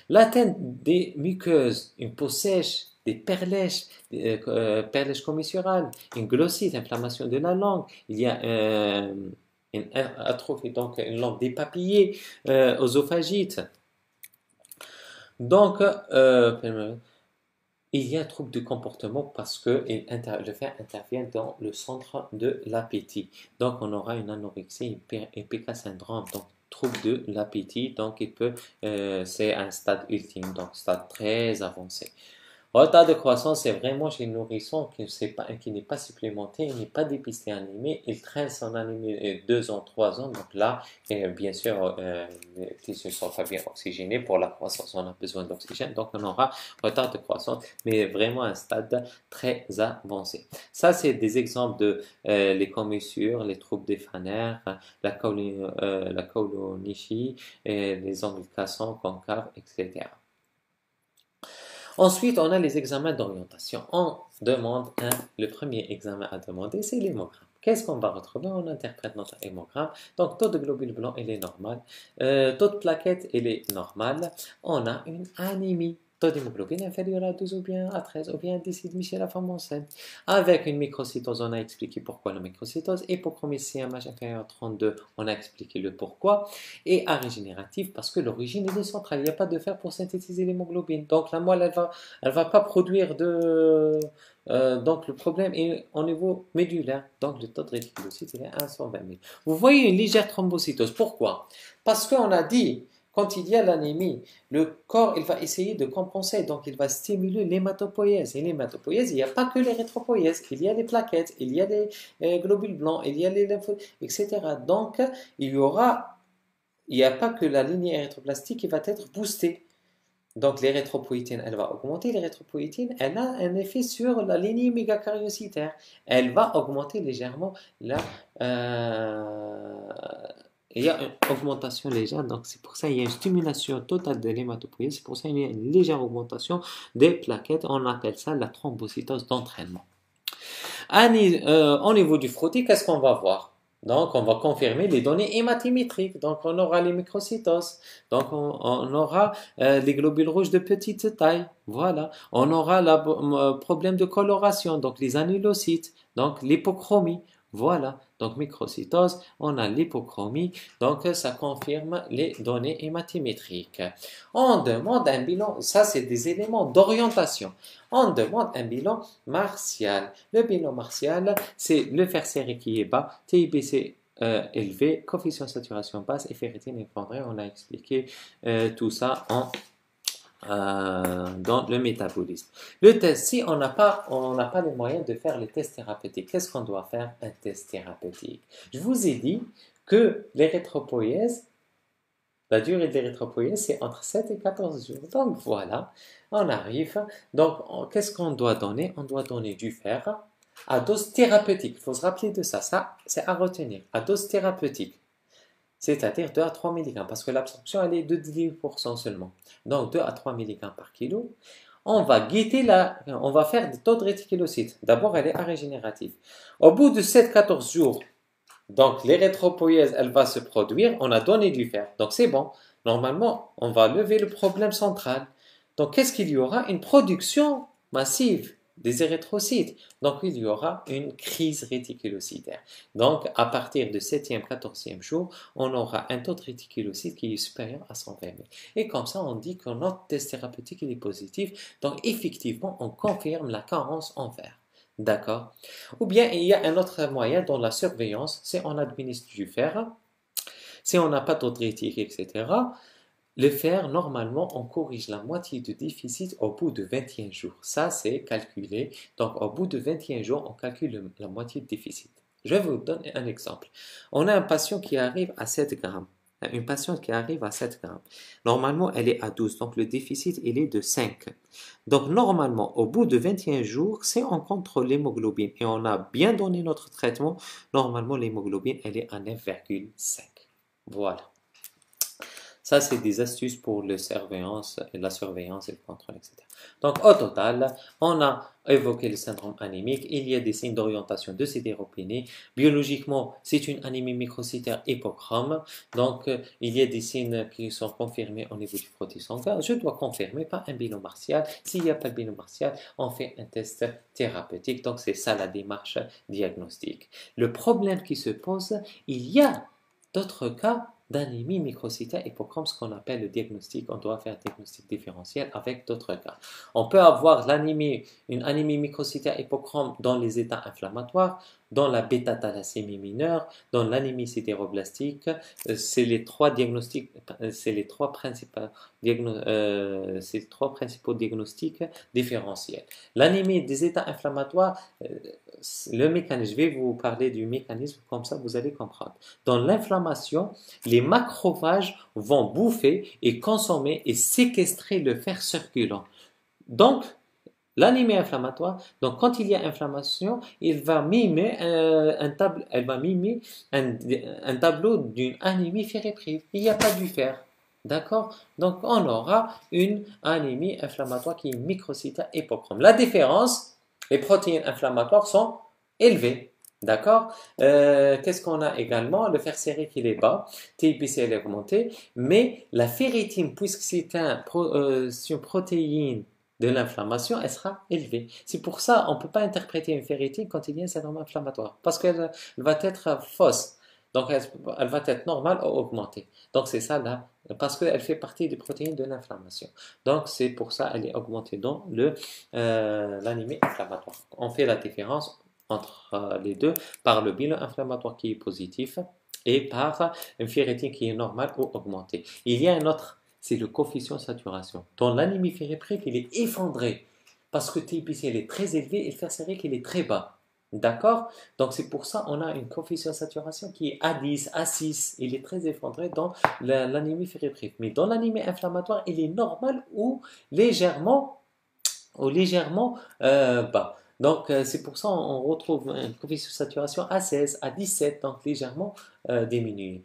L'atteinte des muqueuses, une peau sèche, des perlèches, des, euh, euh, perlèches commissurales, une glossite, inflammation de la langue. Il y a un une atrophie, donc une langue dépapillée euh, papillés Donc, euh, il y a un trouble du comportement parce que le fer intervient dans le centre de l'appétit. Donc, on aura une anorexie une PK syndrome, donc trouble de l'appétit. Donc, il peut, euh, c'est un stade ultime, donc stade très avancé retard de croissance, c'est vraiment chez le nourrisson qui n'est pas, supplémenté, il n'est pas dépisté animé, il traîne son animé euh, deux ans, trois ans. Donc là, euh, bien sûr, euh, les tissus sont pas bien oxygénés. Pour la croissance, on a besoin d'oxygène. Donc on aura retard de croissance, mais vraiment un stade très avancé. Ça, c'est des exemples de euh, les commissures, les troubles des fanères, la, colonie, la et les ongles cassants, concaves, etc. Ensuite, on a les examens d'orientation. On demande un, le premier examen à demander, c'est l'hémogramme. Qu'est-ce qu'on va retrouver On interprète notre hémogramme. Donc, taux de globules blancs, il est normal. Euh, taux de plaquettes, il est normal. On a une anémie. Taux d'hémoglobine inférieur à 12 ou bien à 13 ou bien à 17 Michel la femme enceinte. Avec une microcytose, on a expliqué pourquoi la microcytose. Et pour CMH inférieur à 32, on a expliqué le pourquoi. Et à régénérative, parce que l'origine est décentrale. Il n'y a pas de fer pour synthétiser l'hémoglobine. Donc la moelle, elle va, elle va pas produire de... Euh, donc le problème est au niveau médulaire. Donc le taux de réticulocyte est à 120 000. Vous voyez une légère thrombocytose. Pourquoi Parce qu'on a dit quand il y a l'anémie, le corps il va essayer de compenser, donc il va stimuler l'hématopoïèse. Et l'hématopoïèse, il n'y a pas que les il y a les plaquettes, il y a les euh, globules blancs, il y a les lymphocytes, etc. Donc, il y aura, il n'y a pas que la lignée érythroblastique qui va être boostée. Donc, les elle va augmenter les elle a un effet sur la lignée mégacaryocytaire. Elle va augmenter légèrement la, euh, il y a une augmentation légère, donc c'est pour ça qu'il y a une stimulation totale de l'hématopoïde. c'est pour ça qu'il y a une légère augmentation des plaquettes, on appelle ça la thrombocytose d'entraînement. Euh, au niveau du frottis, qu'est-ce qu'on va voir donc, on va confirmer les données hématimétriques. Donc, on aura les microcytoses. Donc, on, aura euh, les globules rouges de petite taille. Voilà. On aura le euh, problème de coloration. Donc, les anulocytes. Donc, l'hypochromie. Voilà, donc microcytose, on a l'hypochromie, donc ça confirme les données hématimétriques. On demande un bilan, ça c'est des éléments d'orientation. On demande un bilan martial. Le bilan martial, c'est le fer qui est bas, TIBC euh, élevé, coefficient de saturation basse et ferritine effondrée. On a expliqué euh, tout ça en euh, dans le métabolisme. Le test, si on n'a pas, on n'a pas les moyens de faire les tests thérapeutiques, qu'est-ce qu'on doit faire un test thérapeutique Je vous ai dit que l'érythropoïèse, la durée de l'érythropoïèse, c'est entre 7 et 14 jours. Donc voilà, on arrive. Donc qu'est-ce qu'on doit donner On doit donner du fer à dose thérapeutique. Il faut se rappeler de ça, ça c'est à retenir, à dose thérapeutique c'est-à-dire 2 à 3 mg, parce que l'absorption elle est de 10% seulement. Donc 2 à 3 mg par kilo. On va guetter la, on va faire des taux de réticulocytes. D'abord, elle est régénérative. Au bout de 7-14 jours, donc les elle va se produire. On a donné du fer, donc c'est bon. Normalement, on va lever le problème central. Donc, qu'est-ce qu'il y aura Une production massive des érythrocytes. Donc, il y aura une crise réticulocytaire. Donc, à partir du 7e, 14e jour, on aura un taux de réticulocytes qui est supérieur à 120 000. Et comme ça, on dit que notre test thérapeutique est positif. Donc, effectivement, on confirme la carence en fer. D'accord Ou bien, il y a un autre moyen dans la surveillance, c'est on administre du fer. Si on n'a pas d'autres etc., le faire, normalement, on corrige la moitié du déficit au bout de 21 jours. Ça, c'est calculé. Donc, au bout de 21 jours, on calcule la moitié du déficit. Je vais vous donner un exemple. On a un patient qui arrive à 7 grammes. Une patiente qui arrive à 7 grammes. Normalement, elle est à 12, donc le déficit, il est de 5. Donc, normalement, au bout de 21 jours, si on contrôle l'hémoglobine et on a bien donné notre traitement, normalement, l'hémoglobine, elle est à 9,5. Voilà. Ça, c'est des astuces pour le surveillance, la surveillance et le contrôle, etc. Donc, au total, on a évoqué le syndrome anémique. Il y a des signes d'orientation de sidéropénie. Biologiquement, c'est une anémie microcytaire hypochrome. Donc, euh, il y a des signes qui sont confirmés au niveau du protéine sanguin. Je dois confirmer par un bilan martial. S'il n'y a pas de bilan martial, on fait un test thérapeutique. Donc, c'est ça la démarche diagnostique. Le problème qui se pose, il y a d'autres cas d'anémie microcytaire et ce qu'on appelle le diagnostic, on doit faire un diagnostic différentiel avec d'autres cas. On peut avoir l'anémie, une anémie microcytaire hypochrome dans les états inflammatoires, dans la bêta-thalassémie mineure, dans l'anémie sidéroblastique. Euh, c'est les trois diagnostics, euh, c'est les trois principaux, diagno, euh, trois principaux diagnostics différentiels. L'anémie des états inflammatoires, le mécanisme, je vais vous parler du mécanisme, comme ça vous allez comprendre. Dans l'inflammation, les macrophages vont bouffer et consommer et séquestrer le fer circulant. Donc, L'anémie inflammatoire, donc quand il y a inflammation, il va mimer euh, un, elle va mimer un, tableau d'une anémie ferriprive. Il n'y a pas du fer. D'accord Donc on aura une anémie inflammatoire qui est microcyta hypochrome. La différence, les protéines inflammatoires sont élevées. D'accord euh, Qu'est-ce qu'on a également Le fer serré il est bas, TIPCL est augmenté, mais la ferritine, puisque c'est euh, une protéine de l'inflammation, elle sera élevée. C'est pour ça qu'on ne peut pas interpréter une ferritine quand il y a un syndrome inflammatoire, parce qu'elle va être fausse. Donc, elle, va être normale ou augmentée. Donc, c'est ça là, parce qu'elle fait partie des protéines de l'inflammation. Donc, c'est pour ça qu'elle est augmentée dans le euh, inflammatoire. On fait la différence entre euh, les deux par le bilan inflammatoire qui est positif et par une ferritine qui est normale ou augmentée. Il y a un autre c'est le coefficient saturation. Dans l'anémie périphérique, il est effondré parce que TPC est très élevé et le fer il est très bas. D'accord Donc c'est pour ça qu'on a une coefficient saturation qui est à 10 à 6 Il est très effondré dans l'anémie périphérique. Mais dans l'anémie inflammatoire, il est normal ou légèrement, légèrement euh, bas. Donc, euh, c'est pour ça qu'on retrouve un coefficient de saturation à 16, à 17, donc légèrement euh, diminué.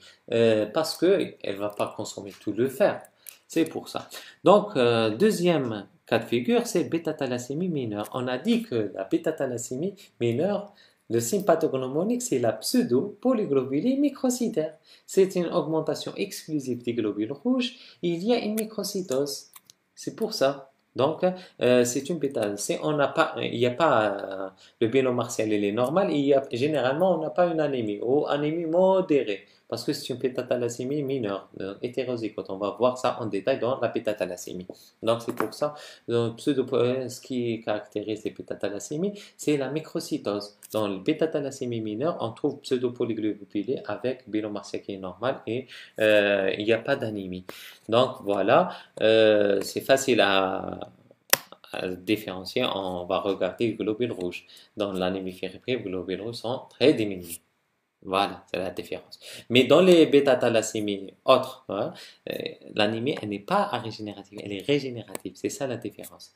parce qu'elle ne va pas consommer tout le fer. C'est pour ça. Donc, euh, deuxième cas de figure, c'est bêta-thalassémie mineure. On a dit que la bêta-thalassémie mineure, le sympathognomonique, c'est la pseudo-polyglobulie microcytaire. C'est une augmentation exclusive des globules rouges. Il y a une microcytose. C'est pour ça. Donc, euh, c'est une bêta. il n'y a pas, euh, le bilan il est normal. Et généralement, on n'a pas une anémie ou anémie modérée parce que c'est une bêta mineure, euh, hétérozygote. On va voir ça en détail dans la bêta Donc c'est pour ça, euh, ce qui caractérise les bêta c'est la microcytose. Dans les bêta mineure, on trouve pseudopolyglobulée avec biomarqueur qui est normal et euh, il n'y a pas d'anémie. Donc voilà, euh, c'est facile à différencier, on va regarder le globule rouge. Dans l'anémie fériprée, les globules rouges sont très diminués. Voilà, c'est la différence. Mais dans les bêta-thalassémies autres, hein, euh, l'anémie, elle n'est pas régénérative, elle est régénérative. C'est ça la différence.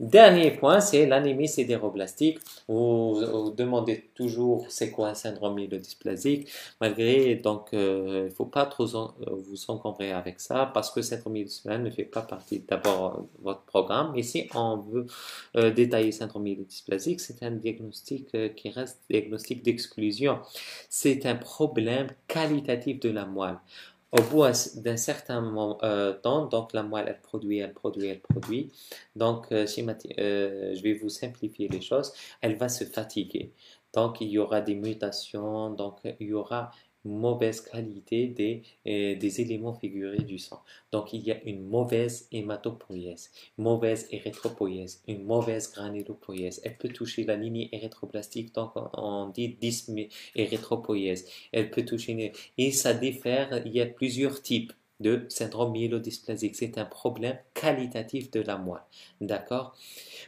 Dernier point, c'est l'anémie sidéroblastique. Vous, vous demandez toujours c'est quoi un syndrome myelodysplasique. Malgré, donc, euh, il ne faut pas trop euh, vous encombrer avec ça parce que syndrome myelodysplasique ne fait pas partie d'abord de votre programme. Mais si on veut détailler syndrome myelodysplasique, c'est un diagnostic qui reste diagnostic d'exclusion. C'est c'est un problème qualitatif de la moelle. Au bout d'un certain euh, temps, donc la moelle, elle produit, elle produit, elle produit. Donc, euh, euh, je vais vous simplifier les choses. Elle va se fatiguer. Donc, il y aura des mutations, donc il y aura mauvaise qualité des, euh, des éléments figurés du sang. Donc il y a une mauvaise hématopoïèse, mauvaise érythropoïèse, une mauvaise granulopoïèse. Elle peut toucher la ligne érythroplastique, donc on dit dysme érythropoïèse. Elle peut toucher... Et ça diffère, il y a plusieurs types de syndrome myélodysplasique. C'est un problème qualitatif de la moelle. D'accord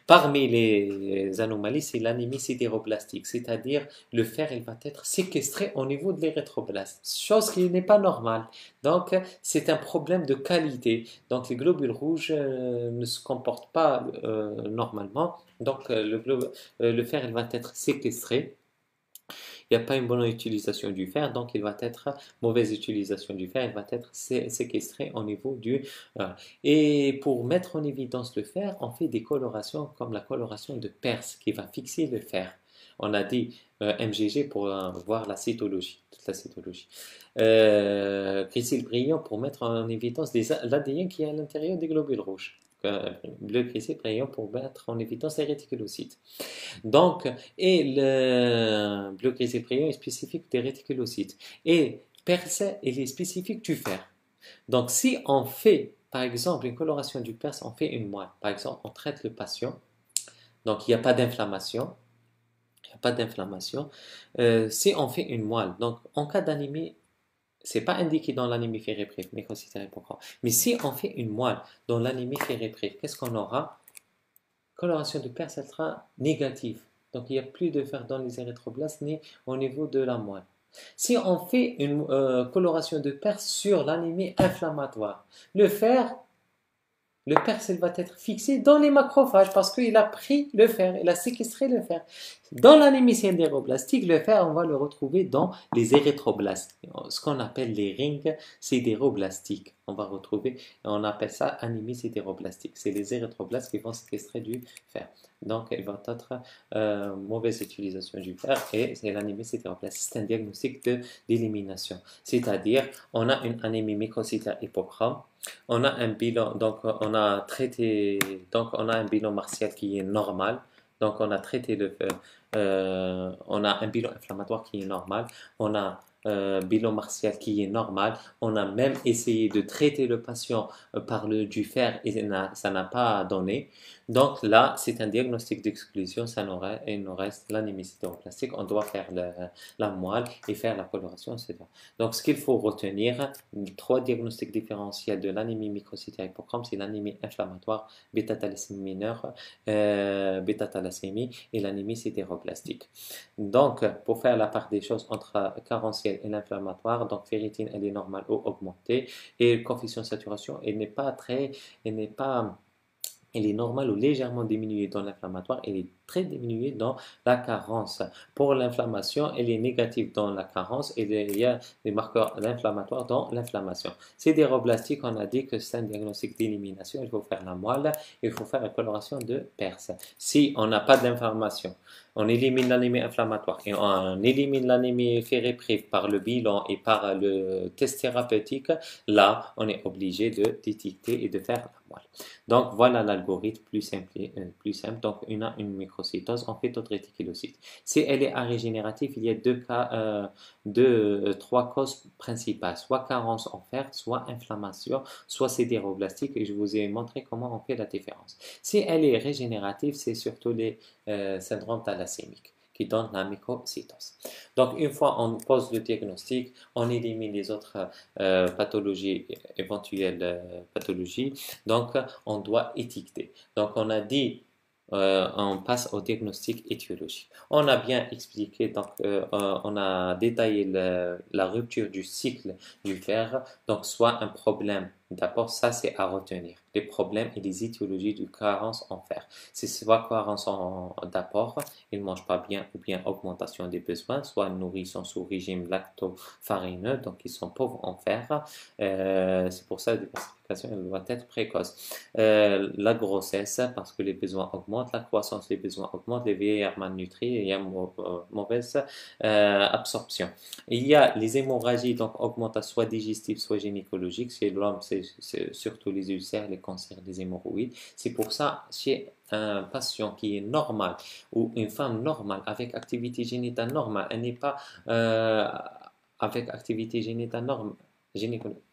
Parmi les anomalies, c'est l'anémie sidéroblastique, c'est-à-dire le fer, il va être séquestré au niveau de l'érythroblaste, chose qui n'est pas normale. Donc, c'est un problème de qualité. Donc, les globules rouges euh, ne se comportent pas euh, normalement. Donc, euh, le, le fer, il va être séquestré il n'y a pas une bonne utilisation du fer, donc il va être mauvaise utilisation du fer, il va être séquestré au niveau du... Euh, et pour mettre en évidence le fer, on fait des colorations comme la coloration de perse qui va fixer le fer. On a dit euh, MGG pour euh, voir la cytologie, toute la cytologie. Euh, Brillant pour mettre en évidence l'ADN qui est à l'intérieur des globules rouges bleu grisé brillant pour battre en évitant ces réticulocytes. Donc, et le bleu grisé brillant est spécifique des réticulocytes. Et persa, il est spécifique du fer. Donc, si on fait, par exemple, une coloration du pers on fait une moelle. Par exemple, on traite le patient. Donc, il n'y a pas d'inflammation. Il n'y a pas d'inflammation. Euh, si on fait une moelle, donc en cas d'anémie c'est pas indiqué dans l'anémie ferriprive, mais considéré pourquoi. Mais si on fait une moelle dans l'anémie ferriprive, qu'est-ce qu'on aura Coloration de perte, sera négative. Donc il n'y a plus de fer dans les érythroblastes ni au niveau de la moelle. Si on fait une euh, coloration de perte sur l'anémie inflammatoire, le fer le Perse va être fixé dans les macrophages parce qu'il a pris le fer, il a séquestré le fer. Dans l'anémie sidéroblastique, le fer, on va le retrouver dans les érythroblastes, ce qu'on appelle les rings sidéroblastiques on va retrouver, on appelle ça anémie cétéroplastique. C'est les érythroblastes qui vont séquestrer du fer. Donc, il va être euh, mauvaise utilisation du fer et c'est l'anémie cétéroplastique. C'est un diagnostic d'élimination. C'est-à-dire, on a une anémie microcytique hypochrome, on a un bilan, donc on a traité, donc on a un bilan martial qui est normal, donc on a traité le fer, euh, on a un bilan inflammatoire qui est normal, on a euh, bilan martial qui est normal. On a même essayé de traiter le patient euh, par le, du fer et ça n'a pas donné. Donc là, c'est un diagnostic d'exclusion, ça nous reste, et reste l'anémie plastique. On doit faire la moelle et faire la coloration, etc. Donc ce qu'il faut retenir, trois diagnostics différentiels de l'anémie microcytaire hypochrome, c'est l'anémie inflammatoire, bêta-thalassémie mineure, euh, bêta-thalassémie et l'anémie sidéroplastique. Donc pour faire la part des choses entre carentiel et l'inflammatoire, donc ferritine elle est normale ou augmentée et de saturation elle n'est pas très, elle n'est pas elle est normale ou légèrement diminuée dans l'inflammatoire, est très diminué dans la carence. Pour l'inflammation, elle est négative dans la carence et il y a des marqueurs inflammatoires dans l'inflammation. C'est des roblastiques, on a dit que c'est un diagnostic d'élimination, il faut faire la moelle, il faut faire la coloration de perse. Si on n'a pas d'inflammation, on élimine l'anémie inflammatoire et on élimine l'anémie ferriprive par le bilan et par le test thérapeutique, là, on est obligé de détecter et de faire la moelle. Donc, voilà l'algorithme plus simple. Euh, plus simple. Donc, une a une micro on fait d'autres réticulocytes. Si elle est régénérative, il y a deux cas, euh, deux, euh, trois causes principales, soit carence en fer, soit inflammation, soit sidéroblastique, et je vous ai montré comment on fait la différence. Si elle est régénérative, c'est surtout les euh, syndromes thalassémiques qui donnent la mycocytose. Donc, une fois on pose le diagnostic, on élimine les autres pathologies, éventuelles pathologies. Donc, on doit étiqueter. Donc, on a dit euh, on passe au diagnostic étiologique. On a bien expliqué, donc euh, euh, on a détaillé la rupture du cycle du fer, donc soit un problème. d'apport, ça c'est à retenir, les problèmes et les étiologies du carence en fer. C'est soit carence en, d'apport, il ne mange pas bien ou bien augmentation des besoins, soit nourrisson sous régime lacto-farineux, donc ils sont pauvres en fer. c'est pour ça que elle doit être précoce. Euh, la grossesse, parce que les besoins augmentent, la croissance, les besoins augmentent, les vieillards malnutris, il y a euh, mauvaise euh, absorption. Il y a les hémorragies, donc augmentation soit digestive, soit gynécologique. Chez l'homme, c'est surtout les ulcères, les cancers les hémorroïdes. C'est pour ça, chez un patient qui est normal ou une femme normale avec activité génitale normale, elle n'est pas avec activité génitale normale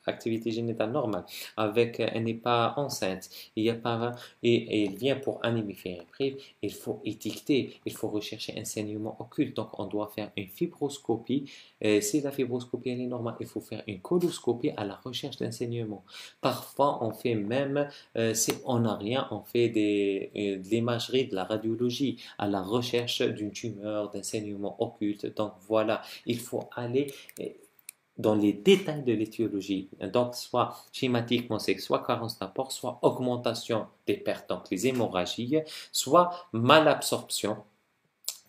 activité génitale normale, avec, euh, elle n'est pas enceinte, il y a pas, et, elle vient pour anémie prive, il faut étiqueter, il faut rechercher un saignement occulte. Donc, on doit faire une fibroscopie. Euh, si la fibroscopie elle est normale, il faut faire une coloscopie à la recherche d'un saignement. Parfois, on fait même, euh, si on n'a rien, on fait des, de l'imagerie, de la radiologie à la recherche d'une tumeur, d'un saignement occulte. Donc, voilà, il faut aller dans les détails de l'étiologie. Donc, soit schématiquement, c'est soit carence d'apport, soit augmentation des pertes, donc les hémorragies, soit malabsorption.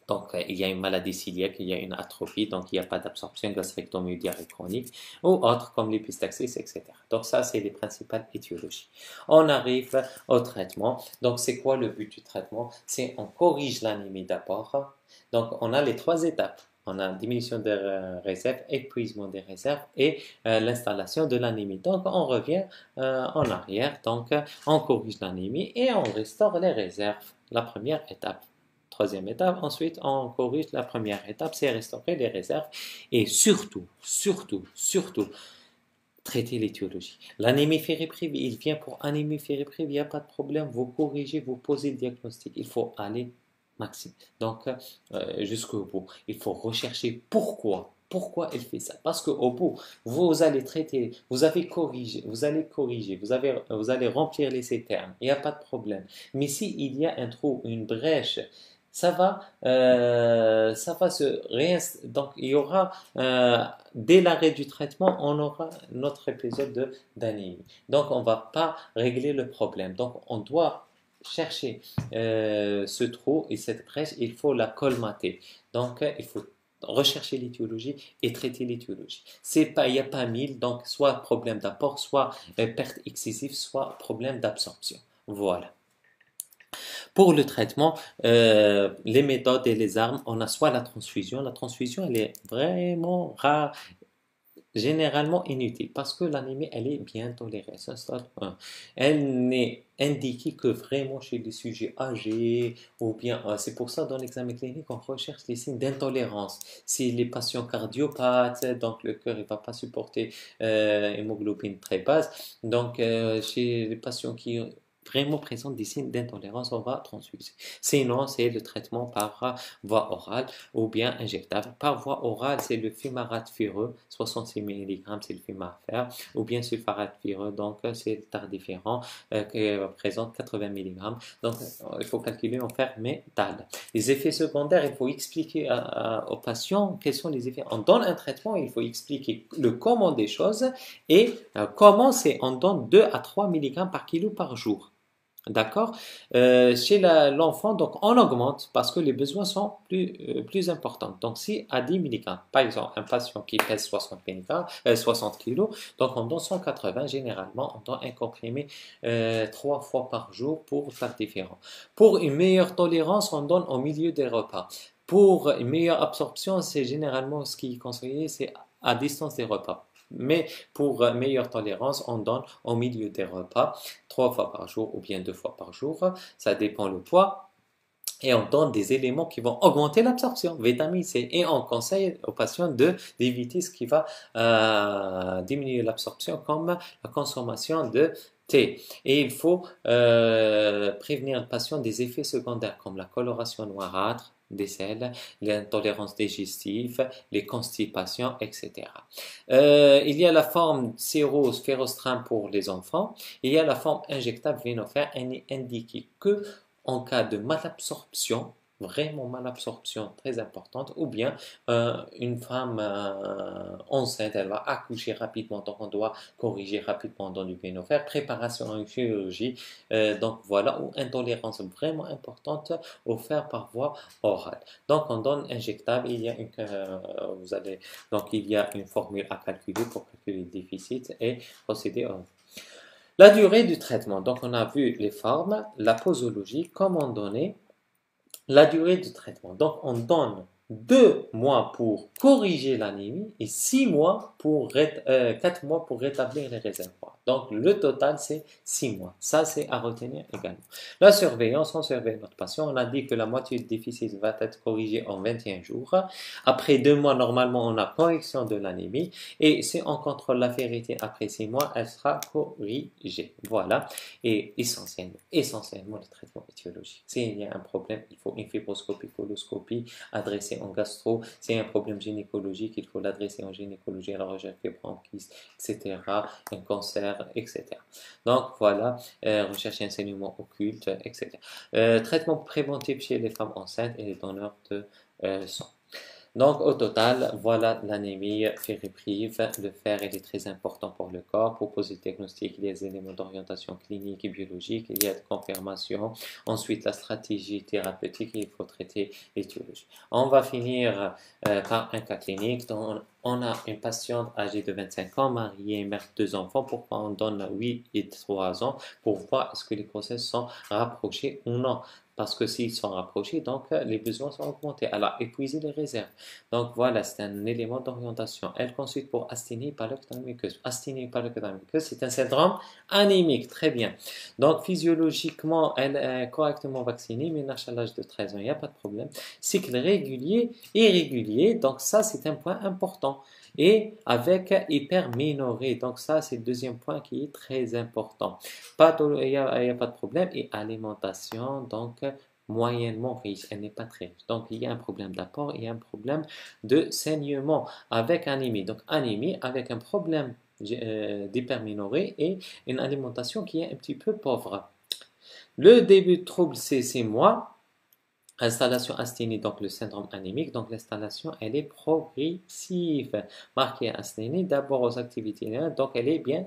Donc, euh, il y a une maladie ciliaque, il y a une atrophie, donc il n'y a pas d'absorption, gastrectomie, diarrhée chronique, ou autre, comme l'épistaxis, etc. Donc, ça, c'est les principales étiologies. On arrive au traitement. Donc, c'est quoi le but du traitement C'est on corrige l'anémie d'apport. Donc, on a les trois étapes on a diminution des réserves, épuisement des réserves et euh, l'installation de l'anémie. Donc on revient euh, en arrière, donc on corrige l'anémie et on restaure les réserves. La première étape. Troisième étape, ensuite on corrige la première étape, c'est restaurer les réserves et surtout, surtout, surtout, traiter l'étiologie. L'anémie fériprive, il vient pour anémie fériprive, il n'y a pas de problème, vous corrigez, vous posez le diagnostic, il faut aller maxime. Donc, euh, euh, jusqu'au bout, il faut rechercher pourquoi. Pourquoi elle fait ça Parce qu'au bout, vous allez traiter, vous avez corrigé, vous allez corriger, vous, avez, vous allez remplir les termes, il n'y a pas de problème. Mais s'il y a un trou, une brèche, ça va, euh, ça va se Donc, il y aura, dès l'arrêt du traitement, on aura notre épisode d'anémie. Donc, on ne va pas régler le problème. Donc, on doit chercher euh, ce trou et cette brèche, il faut la colmater. Donc, euh, il faut rechercher l'étiologie et traiter l'étiologie. C'est pas, il n'y a pas mille, donc soit problème d'apport, soit euh, perte excessive, soit problème d'absorption. Voilà. Pour le traitement, les méthodes et les armes, on a soit la transfusion. La transfusion, elle est vraiment rare généralement inutile parce que l'anémie, elle est bien tolérée. elle n'est indiquée que vraiment chez les sujets âgés ou bien. Euh, c'est pour ça, dans l'examen clinique, on recherche les signes d'intolérance. Si les patients cardiopathes, donc le cœur ne va pas supporter l'hémoglobine euh, très basse. Donc, euh, chez les patients qui vraiment présente des signes d'intolérance, on va transfuser. Sinon, c'est le traitement par voie orale ou bien injectable. Par voie orale, c'est le fumarate fureux, 66 mg, c'est le fumar fer, ou bien sulfarate fureux, donc c'est le tardiférant euh, qui représente 80 mg. Donc, euh, il faut calculer en fer métal. Les effets secondaires, il faut expliquer aux patients quels sont les effets. On donne un traitement, il faut expliquer le comment des choses et euh, comment c'est, on donne 2 à 3 mg par kilo par jour. D'accord euh, Chez l'enfant, donc on augmente parce que les besoins sont plus, euh, importants. Donc si à 10 mg, par exemple, un patient qui pèse 60, euh, kilos, 60 kg, donc on donne 180, généralement on donne un comprimé trois fois par jour pour faire différent. Pour une meilleure tolérance, on donne au milieu des repas. Pour une meilleure absorption, c'est généralement ce qui est conseillé, c'est à distance des repas. Mais pour euh, meilleure tolérance, on donne au milieu des repas, trois fois par jour ou bien deux fois par jour. Ça dépend le poids et on donne des éléments qui vont augmenter l'absorption, vitamine C, et on conseille aux patients de d'éviter ce qui va euh, diminuer l'absorption, comme la consommation de thé. Et il faut euh, prévenir le patient des effets secondaires comme la coloration noirâtre, des selles, l'intolérance digestive, les constipations, etc. Euh, il y a la forme sérose férostrin pour les enfants. Il y a la forme injectable vénophère indiquée que en cas de malabsorption vraiment malabsorption très importante, ou bien euh, une femme euh, enceinte, elle va accoucher rapidement, donc on doit corriger rapidement dans du pénophère, préparation en chirurgie, euh, donc voilà, ou intolérance vraiment importante offerte par voie orale. Donc on donne injectable, il y a une, vous allez, donc il y a une formule à calculer pour calculer le déficit et procéder au la durée du traitement, donc on a vu les formes, la posologie, comment donner, la durée du traitement. Donc, on donne deux mois pour corriger l'anémie et six mois pour euh, quatre mois pour rétablir les réservoirs. Donc le total c'est six mois. Ça c'est à retenir également. La surveillance, on surveille notre patient. On a dit que la moitié du déficit va être corrigée en 21 jours. Après deux mois, normalement, on a correction de l'anémie et si on contrôle la vérité après six mois, elle sera corrigée. Voilà. Et essentiellement, essentiellement le traitement étiologique. S'il y a un problème, il faut une fibroscopie, coloscopie adressée en gastro, c'est un problème gynécologique, il faut l'adresser en gynécologie, à la recherche des etc., un cancer, etc. Donc voilà, euh, recherche et enseignement occulte, etc. Euh, traitement préventif chez les femmes enceintes et les donneurs de euh, sang. Donc, au total, voilà l'anémie ferriprive. Le fer est très important pour le corps. Pour poser le diagnostic, les éléments d'orientation clinique et biologique. Il y a de confirmation. Ensuite, la stratégie thérapeutique. Il faut traiter l'étiologie. On va finir euh, par un cas clinique on a une patiente âgée de 25 ans, mariée, mère de deux enfants. Pourquoi on donne 8 et 3 ans pour voir est-ce que les grossesses sont rapprochés ou non parce que s'ils sont rapprochés, donc euh, les besoins sont augmentés. alors épuiser les réserves. Donc voilà, c'est un élément d'orientation. Elle consulte pour asthénie paloctamicus. Asthénie paloctamicus, c'est un syndrome anémique. Très bien. Donc physiologiquement, elle est correctement vaccinée, mais à l'âge de 13 ans, il n'y a pas de problème. Cycle régulier, irrégulier. Donc ça, c'est un point important et avec hyper Donc ça, c'est le deuxième point qui est très important. il n'y a, pas de problème. Et alimentation, donc moyennement riche, elle n'est pas très riche. Donc il y a un problème d'apport et un problème de saignement avec anémie. Donc anémie avec un problème euh, et une alimentation qui est un petit peu pauvre. Le début de trouble, c'est 6 mois. Installation asthénie, donc le syndrome anémique, donc l'installation, elle est progressive, marquée asthénie d'abord aux activités donc elle est bien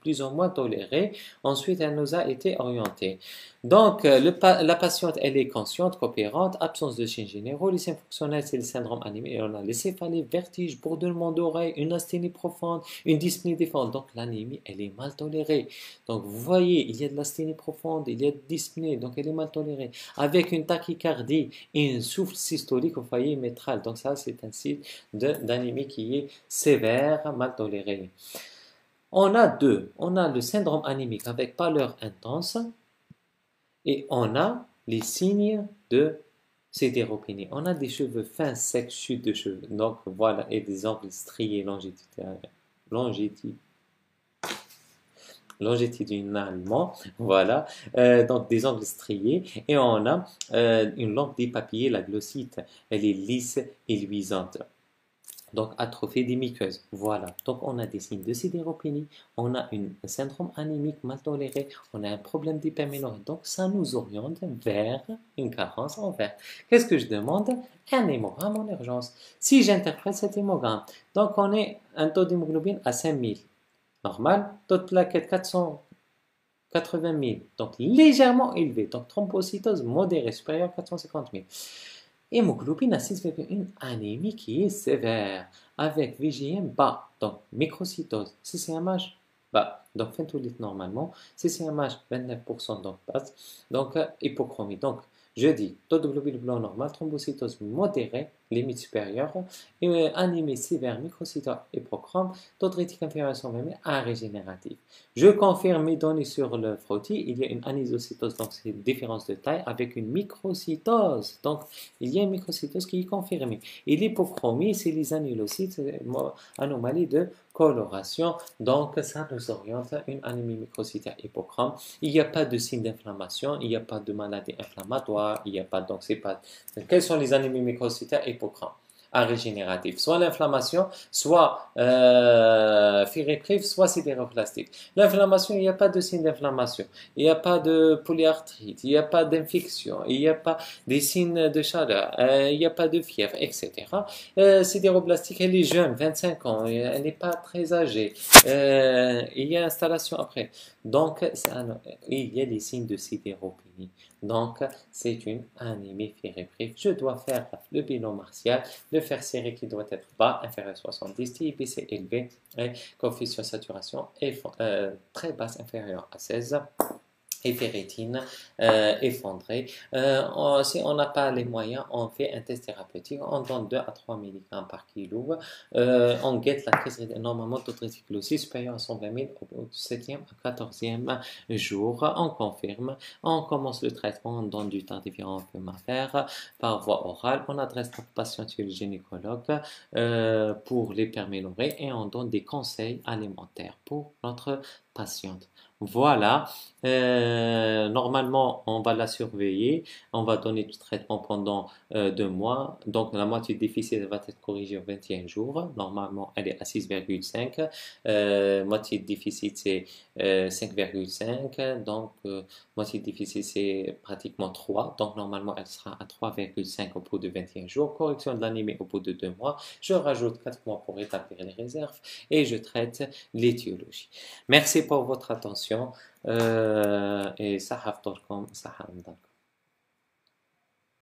plus ou moins tolérée. Ensuite, elle nous a été orientée. Donc, euh, le, la patiente, elle est consciente, coopérante, absence de signes généraux, les fonctionnel fonctionnels, c'est le syndrome anémique, on a les céphalées, vertiges, bourdonnement d'oreille, une asténie profonde, une dyspnée défense. Donc, l'anémie, elle est mal tolérée. Donc, vous voyez, il y a de l'asthénie profonde, il y a de dyspnée, donc elle est mal tolérée. Avec une tachycardie, et une souffle systolique au foyer métral. Donc ça, c'est un signe d'anémie qui est sévère, mal tolérée On a deux. On a le syndrome anémique avec pâleur intense et on a les signes de sidéropénie. On a des cheveux fins, secs, chutes de cheveux. Donc voilà, et des ongles striés longitudinaux longitudinalement, voilà, euh, donc des angles striés, et on a euh, une langue dépapillée, la glossite, elle est lisse et luisante. Donc, atrophie des muqueuses. Voilà. Donc, on a des signes de sidéropénie, on a un syndrome anémique mal toléré, on a un problème d'hyperménorrhée. Donc, ça nous oriente vers une carence en vert. Qu'est-ce que je demande Un hémogramme en urgence. Si j'interprète cet hémogramme, donc on est un taux d'hémoglobine à 5000 normal, toute 480 000, donc légèrement élevé, donc thrombocytose modérée supérieure à 450 000. Hémoglobine à 6,1, anémie qui est sévère, avec VGM bas, donc microcytose, CCMH bas, donc phentolite normalement, CCMH 29%, donc basse, donc hypochromie. Donc, je dis blanc normal, thrombocytose modérée, limite supérieure, et anémie sévère, microcytose et prochrome, d'autres inférieure sont même régénérative. Je confirme mes données sur le frottis, il y a une anisocytose, donc c'est une différence de taille, avec une microcytose, donc il y a une microcytose qui est confirmée. Et l'hypochromie, c'est les anulocytes, anomalie de coloration. Donc, ça nous oriente une anémie microcytaire hypochrome. Il n'y a pas de signe d'inflammation, il n'y a pas de maladie inflammatoire, il n'y a pas donc c'est pas. Quelles sont les anémies microcytaires hypochromes? à régénératif. Soit l'inflammation, soit euh, soit sidéroplastique. L'inflammation, il n'y a pas de signe d'inflammation. Il n'y a pas de polyarthrite. Il n'y a pas d'infection. Il n'y a pas des signes de chaleur. Euh, il n'y a pas de fièvre, etc. Euh, sidéroplastique, elle est jeune, 25 ans. Elle n'est pas très âgée. Euh, il y a installation après. Donc, il y a des signes de sidéropénie. Donc, c'est une anémie férébrique. Je dois faire le bilan martial, le fer serré qui doit être bas, inférieur à 70, TIPC élevé, coefficient coefficient saturation est, euh, très basse, inférieur à 16 et péritine euh, effondrée. Euh, si on n'a pas les moyens, on fait un test thérapeutique, on donne 2 à 3 mg par kilo, euh, on guette la crise normalement d'autotricyclosis supérieure à 120 000 au 7e à 14e jour, on confirme, on commence le traitement, on donne du à faire par voie orale, on adresse notre patient sur le gynécologue pour les permélorer et on donne des conseils alimentaires pour notre patiente. Voilà. Euh, normalement, on va la surveiller. On va donner du traitement pendant euh, deux mois. Donc, la moitié déficit va être corrigée au 21 jours. Normalement, elle est à 6,5. Euh, moitié déficit, c'est 5,5. Euh, Donc, moitié déficit, c'est pratiquement 3. Donc, normalement, elle sera à 3,5 au bout de 21 jours. Correction de l'anémie au bout de deux mois. Je rajoute 4 mois pour rétablir les réserves et je traite l'étiologie. Merci pour votre attention. الانتروداكسيون آه، إيه صحة فطوركم صحة رمضانكم